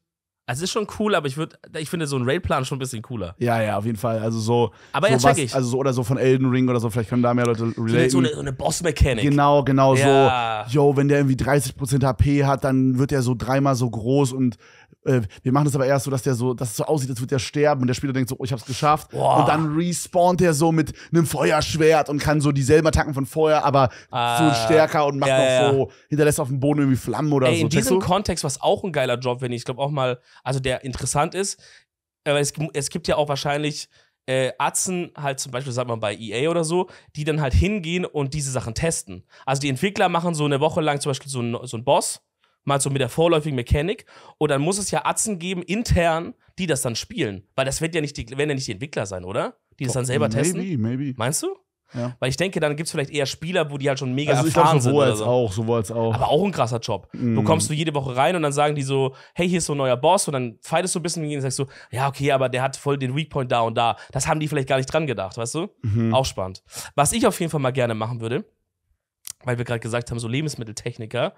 S2: also ist schon cool, aber ich würde, ich finde so einen Raidplan schon ein bisschen cooler.
S1: Ja, ja, auf jeden Fall. Also so. Aber so ja, check was, ich. Also so oder so von Elden Ring oder so, vielleicht können da mehr Leute relate. So eine, eine Boss-Mechanik. Genau, genau ja. so. Yo, wenn der irgendwie 30% HP hat, dann wird er so dreimal so groß und äh, wir machen das aber erst so, dass der so, dass es so aussieht, als würde der sterben und der Spieler denkt so, oh, ich hab's geschafft. Boah. Und dann respawnt er so mit einem Feuerschwert und kann so dieselben Attacken von vorher, aber ah, so stärker und macht ja, noch ja. so, hinterlässt auf dem Boden irgendwie Flammen oder Ey, so. In diesem
S2: Kontext war es auch ein geiler Job, wenn ich, ich glaube auch mal, also der interessant ist, aber es, es gibt ja auch wahrscheinlich äh, Atzen halt zum Beispiel, sagt man bei EA oder so, die dann halt hingehen und diese Sachen testen. Also die Entwickler machen so eine Woche lang zum Beispiel so einen, so einen Boss mal so mit der vorläufigen Mechanik. Und dann muss es ja Atzen geben, intern, die das dann spielen. Weil das wird ja nicht die, werden ja nicht die Entwickler sein, oder? Die das dann selber maybe, testen.
S1: Maybe. maybe. Meinst du? Ja.
S2: Weil ich denke, dann gibt es vielleicht eher Spieler, wo die halt schon mega also ich erfahren glaub, so sind. Sowohl als so.
S1: auch, sowohl als auch.
S2: Aber auch ein krasser Job. Mm. Du kommst du jede Woche rein und dann sagen die so, hey, hier ist so ein neuer Boss und dann fightest du ein bisschen gegen ihn und sagst so, ja, okay, aber der hat voll den Weakpoint da und da. Das haben die vielleicht gar nicht dran gedacht, weißt du? Mhm. Auch spannend. Was ich auf jeden Fall mal gerne machen würde, weil wir gerade gesagt haben, so Lebensmitteltechniker,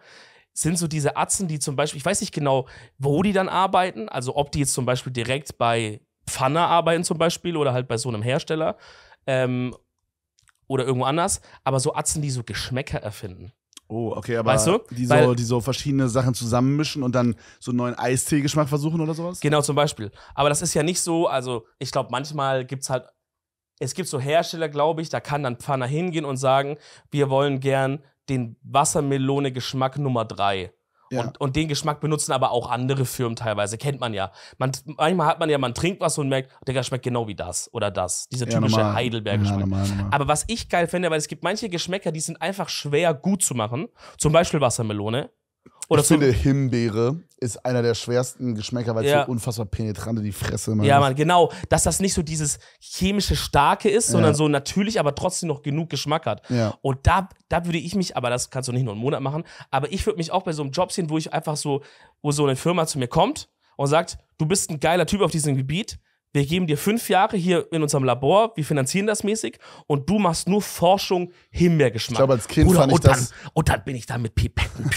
S2: sind so diese Atzen, die zum Beispiel, ich weiß nicht genau, wo die dann arbeiten, also ob die jetzt zum Beispiel direkt bei Pfanner arbeiten zum Beispiel oder halt bei so einem Hersteller ähm, oder irgendwo anders, aber so Atzen, die so Geschmäcker erfinden. Oh, okay, aber weißt du? die, so, die
S1: so verschiedene Sachen zusammenmischen und dann so einen neuen Eisteegeschmack versuchen oder sowas? Genau,
S2: zum Beispiel. Aber das ist ja nicht so, also ich glaube, manchmal gibt es halt, es gibt so Hersteller, glaube ich, da kann dann Pfanner hingehen und sagen, wir wollen gern den Wassermelone-Geschmack Nummer 3. Ja. Und, und, den Geschmack benutzen aber auch andere Firmen teilweise, kennt man ja. Man, manchmal hat man ja, man trinkt was und merkt, der schmeckt genau wie das oder das. Dieser typische ja, Heidelberg-Geschmack. Ja, aber was ich geil finde, weil es gibt manche Geschmäcker, die sind einfach schwer gut zu machen. Zum Beispiel Wassermelone. Oder ich finde,
S1: Himbeere ist einer der schwersten Geschmäcker, weil es so unfassbar penetrant in die Fresse immer Ja, Mann,
S2: genau. Dass das nicht so dieses chemische Starke ist, sondern ja. so natürlich, aber trotzdem noch genug Geschmack hat. Ja. Und da, da würde ich mich, aber das kannst du nicht nur einen Monat machen, aber ich würde mich auch bei so einem Job sehen, wo ich einfach so, wo so eine Firma zu mir kommt und sagt, du bist ein geiler Typ auf diesem Gebiet, wir geben dir fünf Jahre hier in unserem Labor, wir finanzieren das mäßig und du machst nur Forschung Himbeergeschmack. Ich glaube, als Kind Bruder, fand ich und das. Dann, und dann bin ich da mit Pipetten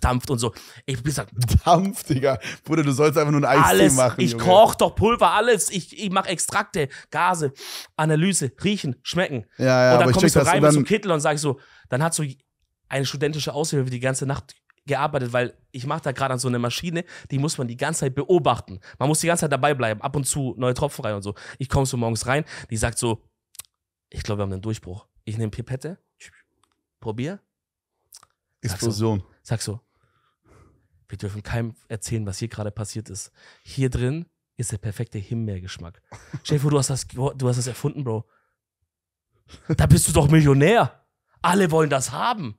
S2: dampft und so. Ich bin gesagt, Dampf, Digga. Bruder, du sollst einfach nur ein Eistee alles, machen. Ich Junge. koch doch Pulver, alles. Ich, ich mache Extrakte, Gase, Analyse, riechen, schmecken. Ja, ja, und dann komme ich so rein mit so einem Kittel und sage so, dann hat so eine studentische Aushilfe die ganze Nacht gearbeitet, weil ich mache da gerade an so einer Maschine, die muss man die ganze Zeit beobachten. Man muss die ganze Zeit dabei bleiben, ab und zu neue Tropfen rein und so. Ich komme so morgens rein, die sagt so, ich glaube, wir haben einen Durchbruch. Ich nehme Pipette, probier. Explosion. Sag so, sag so, wir dürfen keinem erzählen, was hier gerade passiert ist. Hier drin ist der perfekte Himbeergeschmack. Stell du hast das, du hast das erfunden, Bro. Da bist du doch Millionär. Alle wollen das haben.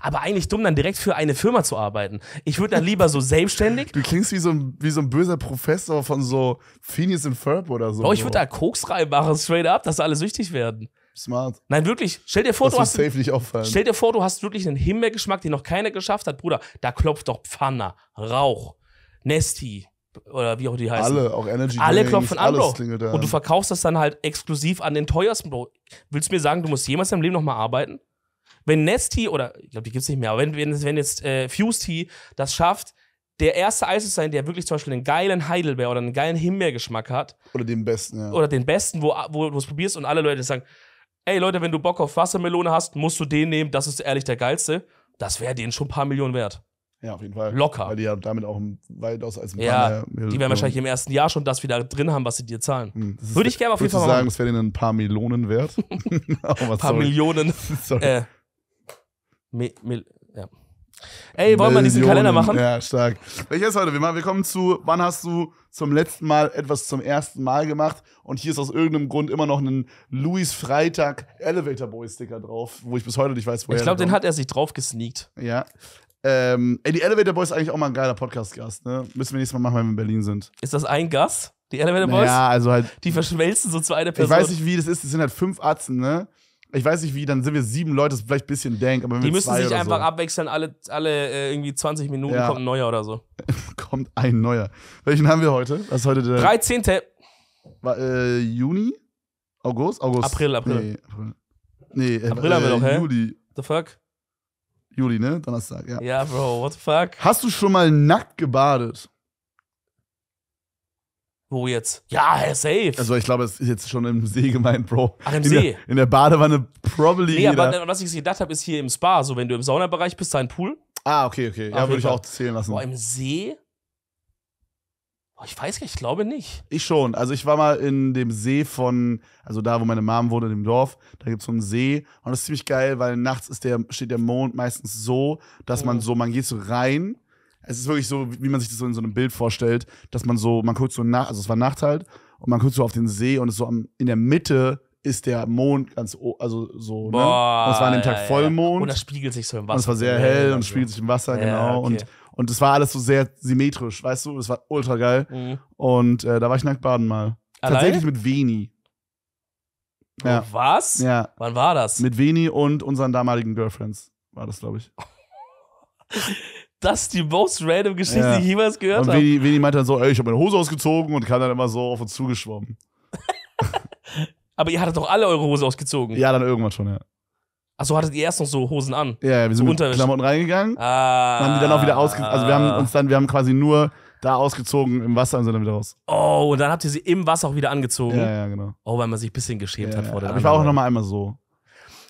S2: Aber eigentlich dumm, dann direkt für eine Firma zu arbeiten. Ich würde dann lieber so selbstständig. Du klingst wie so, ein, wie so ein böser Professor von so Phineas and Ferb oder so. Bro, ich würde da Koks reinmachen, straight up, dass alle süchtig werden. Smart. Nein, wirklich. Stell dir vor, das du hast. Safe nicht auffallen. Stell dir vor, du hast wirklich einen Himbeergeschmack, den noch keiner geschafft hat, Bruder. Da klopft doch Pfanner, Rauch, Nesti oder wie auch die heißen. Alle, auch Energy. Alle Drinks, klopfen an, Bro. Und du verkaufst das dann halt exklusiv an den teuersten, Bro. Willst du mir sagen, du musst jemals in deinem Leben nochmal arbeiten? Wenn Nesty, oder ich glaube, die gibt es nicht mehr, aber wenn, wenn, wenn jetzt äh, Fusty das schafft, der erste Eis zu sein, der wirklich zum Beispiel einen geilen Heidelbeer oder einen geilen Himbeergeschmack hat. Oder den besten, ja. Oder den besten, wo, wo du es probierst und alle Leute sagen, ey Leute, wenn du Bock auf Wassermelone hast, musst du den nehmen, das ist ehrlich der geilste. Das wäre denen schon ein paar Millionen wert. Ja, auf jeden Fall. Locker. Weil die ja damit auch weitaus als ein Ja, mehr, mehr die werden wahrscheinlich im ersten Jahr schon das wieder drin haben, was sie dir zahlen. Hm, Würde ich gerne auf jeden Fall sagen, machen. sagen, es
S1: wäre denen ein paar Millionen wert? ein
S2: paar sorry. Millionen. sorry. Äh, Me, me, ja. Ey, wollen wir diesen Kalender machen? Ja, stark.
S1: Welches heute? Wir, machen, wir kommen zu, wann hast du zum letzten Mal etwas zum ersten Mal gemacht? Und hier ist aus irgendeinem Grund immer noch ein Louis Freitag Elevator Boy Sticker drauf, wo ich bis heute nicht weiß, woher. Ich glaube, den hat er sich drauf gesneakt. Ja. Ähm, ey, die Elevator Boys ist eigentlich auch mal ein geiler Podcast-Gast, ne? Müssen wir nächstes Mal machen, wenn wir in Berlin sind. Ist das ein
S2: Gast? Die Elevator Boys? Ja, also halt. Die verschmelzen so zu einer Person. Ich weiß nicht,
S1: wie das ist. Das sind halt fünf Atzen, ne? ich weiß nicht wie, dann sind wir sieben Leute, das ist vielleicht ein bisschen dank, aber Die müssen sich einfach so.
S2: abwechseln, alle, alle äh, irgendwie 20 Minuten ja. kommt ein neuer oder so.
S1: kommt ein neuer. Welchen haben wir heute? Was ist heute der? 13.
S2: War, äh, Juni? August? August? April, April.
S1: Nee, nee äh, April äh, haben wir äh, doch, hä? Juli. The fuck? Juli, ne? Donnerstag, ja. Ja, Bro, what the fuck? Hast du schon mal nackt gebadet? Wo jetzt? Ja, safe. Also ich glaube, es ist jetzt schon im See gemeint, Bro. Ach, im in See? Der, in der Badewanne probably Nee, aber
S2: was ich gedacht habe, ist hier im Spa. So, wenn du im Saunabereich bist, dein Pool. Ah, okay, okay. Ja, würde ich auch zählen lassen. Boah, im See? Boah, ich weiß gar nicht, ich glaube nicht.
S1: Ich schon. Also ich war mal in dem See von, also da, wo meine Mom wohnt, in dem Dorf. Da gibt es so einen See. Und das ist ziemlich geil, weil nachts ist der, steht der Mond meistens so, dass man mhm. so, man geht so rein es ist wirklich so, wie man sich das so in so einem Bild vorstellt, dass man so, man guckt so nach, also es war Nacht halt, und man guckt so auf den See und es so am, in der Mitte ist der Mond ganz, also so, ne? Boah, ne? Und es war an dem Tag ja, Vollmond. Ja. Und das spiegelt sich so im Wasser. Und es war sehr hell ja, und spiegelt sich im Wasser, genau. Okay. Und, und es war alles so sehr symmetrisch, weißt du? Es war ultra geil. Mhm. Und äh, da war ich nackt baden mal. Allein? Tatsächlich mit Veni. Oh, ja. Oh, was? Ja. Wann war das? Mit Veni und unseren damaligen Girlfriends war das, glaube ich.
S2: das ist die most random Geschichte, ja. die ich jemals gehört habe. Und
S1: Vini, meinte dann so, ey, ich habe meine Hose ausgezogen und kam dann immer so auf uns zugeschwommen.
S2: Aber ihr hattet doch alle eure Hose ausgezogen. Ja, dann irgendwann schon, ja. Achso, hattet ihr erst noch so Hosen an? Ja, ja wir sind so mit Klamotten reingegangen. Ah. Dann haben die dann auch wieder ausgezogen. Also wir haben uns
S1: dann, wir haben quasi nur da ausgezogen im Wasser und sind dann wieder raus.
S2: Oh, und dann habt ihr sie im Wasser auch wieder angezogen. Ja, ja, genau. Oh, weil man sich ein bisschen geschämt ja, hat vor der Aber anderen. ich war auch noch mal einmal so.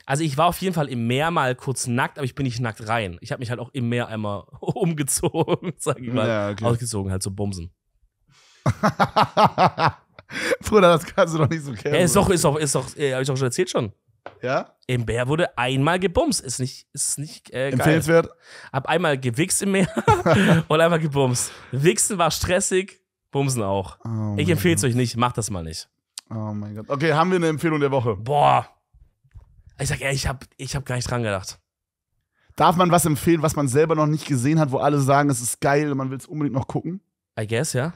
S2: Also ich war auf jeden Fall im Meer mal kurz nackt, aber ich bin nicht nackt rein. Ich habe mich halt auch im Meer einmal umgezogen, sag ich mal. Ja, okay. Ausgezogen, halt so Bumsen. Bruder, das kannst du doch nicht so kennen. Ja, ist doch, ist doch, ist doch, äh, hab ich doch schon erzählt schon. Ja? Im Meer wurde einmal gebumst. Ist nicht, ist nicht äh, geil. Empfehlenswert. Hab einmal gewichst im Meer und einmal gebumst. Wichsen war stressig, bumsen auch. Oh ich empfehle es euch nicht, macht das mal nicht.
S1: Oh mein Gott. Okay, haben wir eine Empfehlung der Woche? Boah,
S2: ich sag ehrlich, ich habe ich hab gar nicht dran gedacht.
S1: Darf man was empfehlen, was man selber noch nicht gesehen hat, wo alle sagen, es ist geil und man will es unbedingt noch gucken? I guess, ja.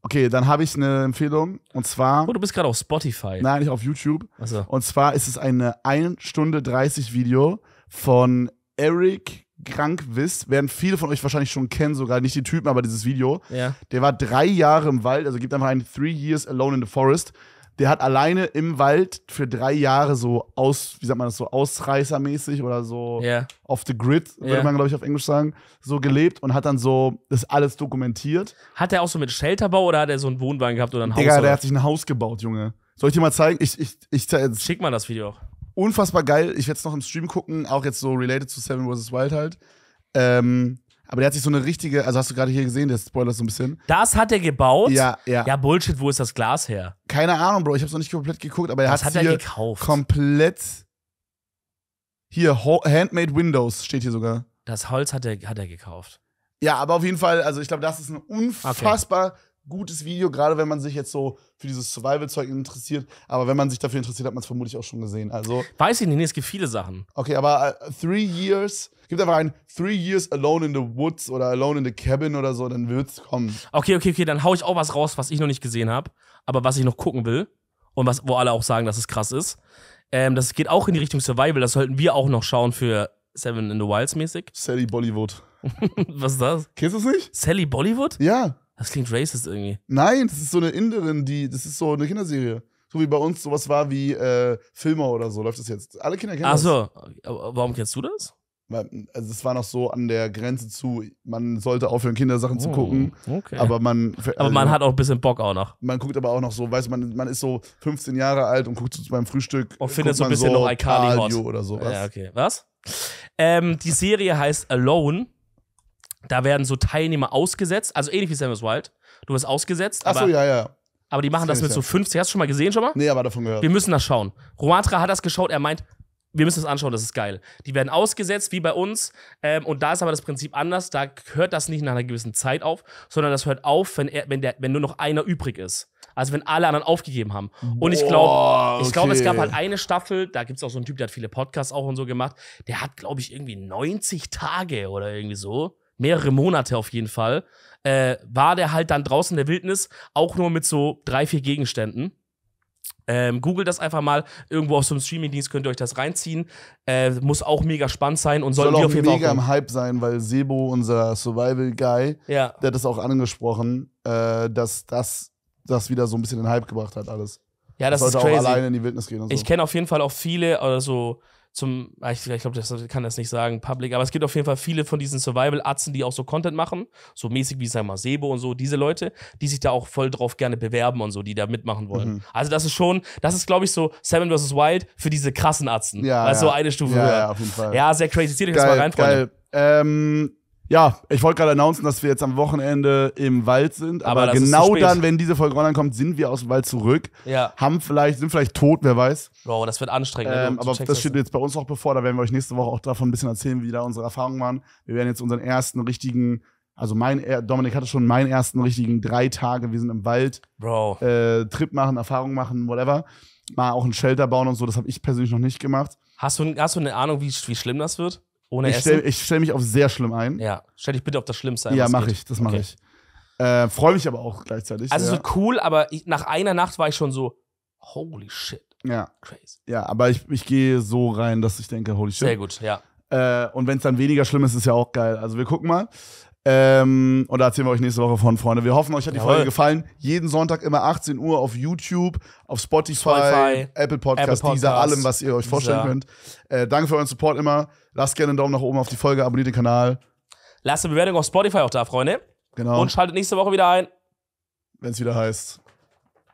S1: Okay, dann habe ich eine Empfehlung und zwar. Oh, du bist gerade auf Spotify. Nein, nicht auf YouTube. Ach so. Und zwar ist es eine 1 Stunde 30 Video von Eric Krankwist. Werden viele von euch wahrscheinlich schon kennen, sogar nicht die Typen, aber dieses Video. Ja. Der war drei Jahre im Wald, also gibt einfach ein Three Years Alone in the Forest der hat alleine im Wald für drei Jahre so aus, wie sagt man das, so ausreißermäßig oder so yeah. off the grid, würde man, glaube ich, auf Englisch sagen, so gelebt und hat dann so das alles dokumentiert.
S2: Hat er auch so mit Shelterbau oder hat er so einen Wohnwagen gehabt oder ein Haus? Digga, oder? der hat sich
S1: ein Haus gebaut, Junge. Soll ich dir mal zeigen? Ich, ich,
S2: ich, ich Schick mal das Video. auch.
S1: Unfassbar geil. Ich werde es noch im Stream gucken, auch jetzt so related zu Seven vs. Wild halt. Ähm, aber der hat sich so eine richtige, also hast du gerade hier gesehen, der spoilert so ein bisschen. Das hat er gebaut? Ja, ja.
S2: Ja, Bullshit, wo ist das Glas her?
S1: Keine Ahnung, Bro, ich hab's noch nicht komplett geguckt, aber er hat, hat er gekauft? komplett hier, Handmade Windows steht hier sogar. Das Holz
S2: hat er, hat er gekauft.
S1: Ja, aber auf jeden Fall, also ich glaube, das ist ein unfassbar okay gutes Video, gerade wenn man sich jetzt so für dieses Survival-Zeug interessiert. Aber wenn man sich dafür interessiert, hat man es vermutlich auch schon gesehen. Also
S2: Weiß ich nicht, es gibt viele Sachen.
S1: Okay, aber äh, Three Years, gibt einfach ein Three Years Alone in the Woods oder Alone in the Cabin oder so, dann wird's kommen.
S2: Okay, okay, okay, dann hau ich auch was raus, was ich noch nicht gesehen habe, aber was ich noch gucken will und was, wo alle auch sagen, dass es krass ist. Ähm, das geht auch in die Richtung Survival, das sollten wir auch noch schauen für Seven in the Wilds mäßig. Sally Bollywood. was ist das? Kennst du es nicht? Sally Bollywood? Ja. Das klingt racist irgendwie. Nein, das
S1: ist so eine Inderin, die, das ist so eine Kinderserie. So wie bei uns sowas war wie äh, Filmer oder so, läuft das jetzt. Alle Kinder kennen Ach das. Achso, warum kennst du das? Also es war noch so an der Grenze zu, man sollte aufhören, Kindersachen oh, zu gucken. Okay. Aber man. Also aber man hat auch ein bisschen Bock auch noch. Man guckt aber auch noch so, weißt man, man ist so 15 Jahre alt und guckt so meinem Frühstück. Und findet so ein bisschen so noch iCarly oder sowas. Ja, okay.
S2: Was? Ähm, die Serie heißt Alone da werden so Teilnehmer ausgesetzt, also ähnlich wie Samus Wild. Du wirst ausgesetzt. Achso, ja, ja. Aber die machen das, das mit so 50. Hast du schon mal gesehen schon mal? Nee, aber davon gehört. Wir müssen das schauen. Romatra hat das geschaut, er meint, wir müssen das anschauen, das ist geil. Die werden ausgesetzt, wie bei uns. Ähm, und da ist aber das Prinzip anders. Da hört das nicht nach einer gewissen Zeit auf, sondern das hört auf, wenn, er, wenn, der, wenn nur noch einer übrig ist. Also wenn alle anderen aufgegeben haben. Und ich glaube, ich glaube, okay. es gab halt eine Staffel, da gibt es auch so einen Typ, der hat viele Podcasts auch und so gemacht, der hat, glaube ich, irgendwie 90 Tage oder irgendwie so mehrere Monate auf jeden Fall, äh, war der halt dann draußen in der Wildnis, auch nur mit so drei, vier Gegenständen. Ähm, Google das einfach mal. Irgendwo auf so einem Streamingdienst könnt ihr euch das reinziehen. Äh, muss auch mega spannend sein und soll auch auf jeden Fall mega im
S1: Hype sein, weil Sebo, unser Survival-Guy, ja. der hat das auch angesprochen, äh, dass das, das wieder so ein bisschen in den Hype gebracht hat, alles. Ja, das, das ist crazy. auch alleine in die Wildnis gehen und so. Ich
S2: kenne auf jeden Fall auch viele, also zum, ah, ich, ich glaube, das kann das nicht sagen, Public, aber es gibt auf jeden Fall viele von diesen Survival-Atzen, die auch so Content machen, so mäßig wie, sag mal, Sebo und so, diese Leute, die sich da auch voll drauf gerne bewerben und so, die da mitmachen wollen. Mhm. Also das ist schon, das ist, glaube ich, so Seven vs. Wild für diese krassen Atzen. Ja. Also ja. so eine Stufe ja, höher. Ja, auf jeden Fall. Ja, sehr crazy. Zieh dich das mal rein, Freunde.
S1: Geil. Ähm, ja, ich wollte gerade announcen, dass wir jetzt am Wochenende im Wald sind, aber, aber genau dann, wenn diese Folge online kommt, sind wir aus dem Wald zurück. Ja. Haben vielleicht, sind vielleicht tot, wer weiß.
S2: Wow, das wird anstrengend. Ähm, aber das, steht
S1: jetzt bei uns auch bevor, da werden wir euch nächste Woche auch davon ein bisschen erzählen, wie da unsere Erfahrungen waren. Wir werden jetzt unseren ersten richtigen, also mein, Dominik hatte schon meinen ersten richtigen drei Tage, wir sind im Wald. Bro. Äh, Trip machen, Erfahrung machen, whatever. Mal auch ein Shelter bauen und so, das habe ich persönlich noch nicht
S2: gemacht. Hast du, hast du eine Ahnung, wie, wie schlimm das wird? Ohne ich Essen. Stell,
S1: ich stelle mich auf sehr schlimm ein.
S2: Ja, stell dich bitte auf das Schlimmste ein. Ja, mache ich,
S1: das mache okay. ich. Äh, Freue mich aber auch gleichzeitig. Also ja. es
S2: cool, aber ich, nach einer Nacht war ich schon so, holy shit.
S1: Ja. Crazy. Ja, aber ich, ich gehe so rein, dass ich denke, holy shit. Sehr gut, ja. Äh, und wenn es dann weniger schlimm ist, ist ja auch geil. Also wir gucken mal. Ähm, und da erzählen wir euch nächste Woche von, Freunde. Wir hoffen, euch hat die Jawohl. Folge gefallen. Jeden Sonntag immer 18 Uhr auf YouTube, auf Spotify, Spotify Apple Podcasts, Podcast, dieser allem, was ihr euch vorstellen dieser. könnt. Äh, danke für euren Support immer. Lasst gerne einen Daumen nach oben auf die Folge, abonniert den Kanal.
S2: Lasst eine Bewertung auf Spotify auch da, Freunde. Genau. Und schaltet nächste Woche wieder ein. Wenn es wieder heißt.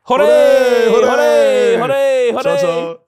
S2: Hooray! Hooray! Hooray! Hooray! Hooray! Ciao, ciao.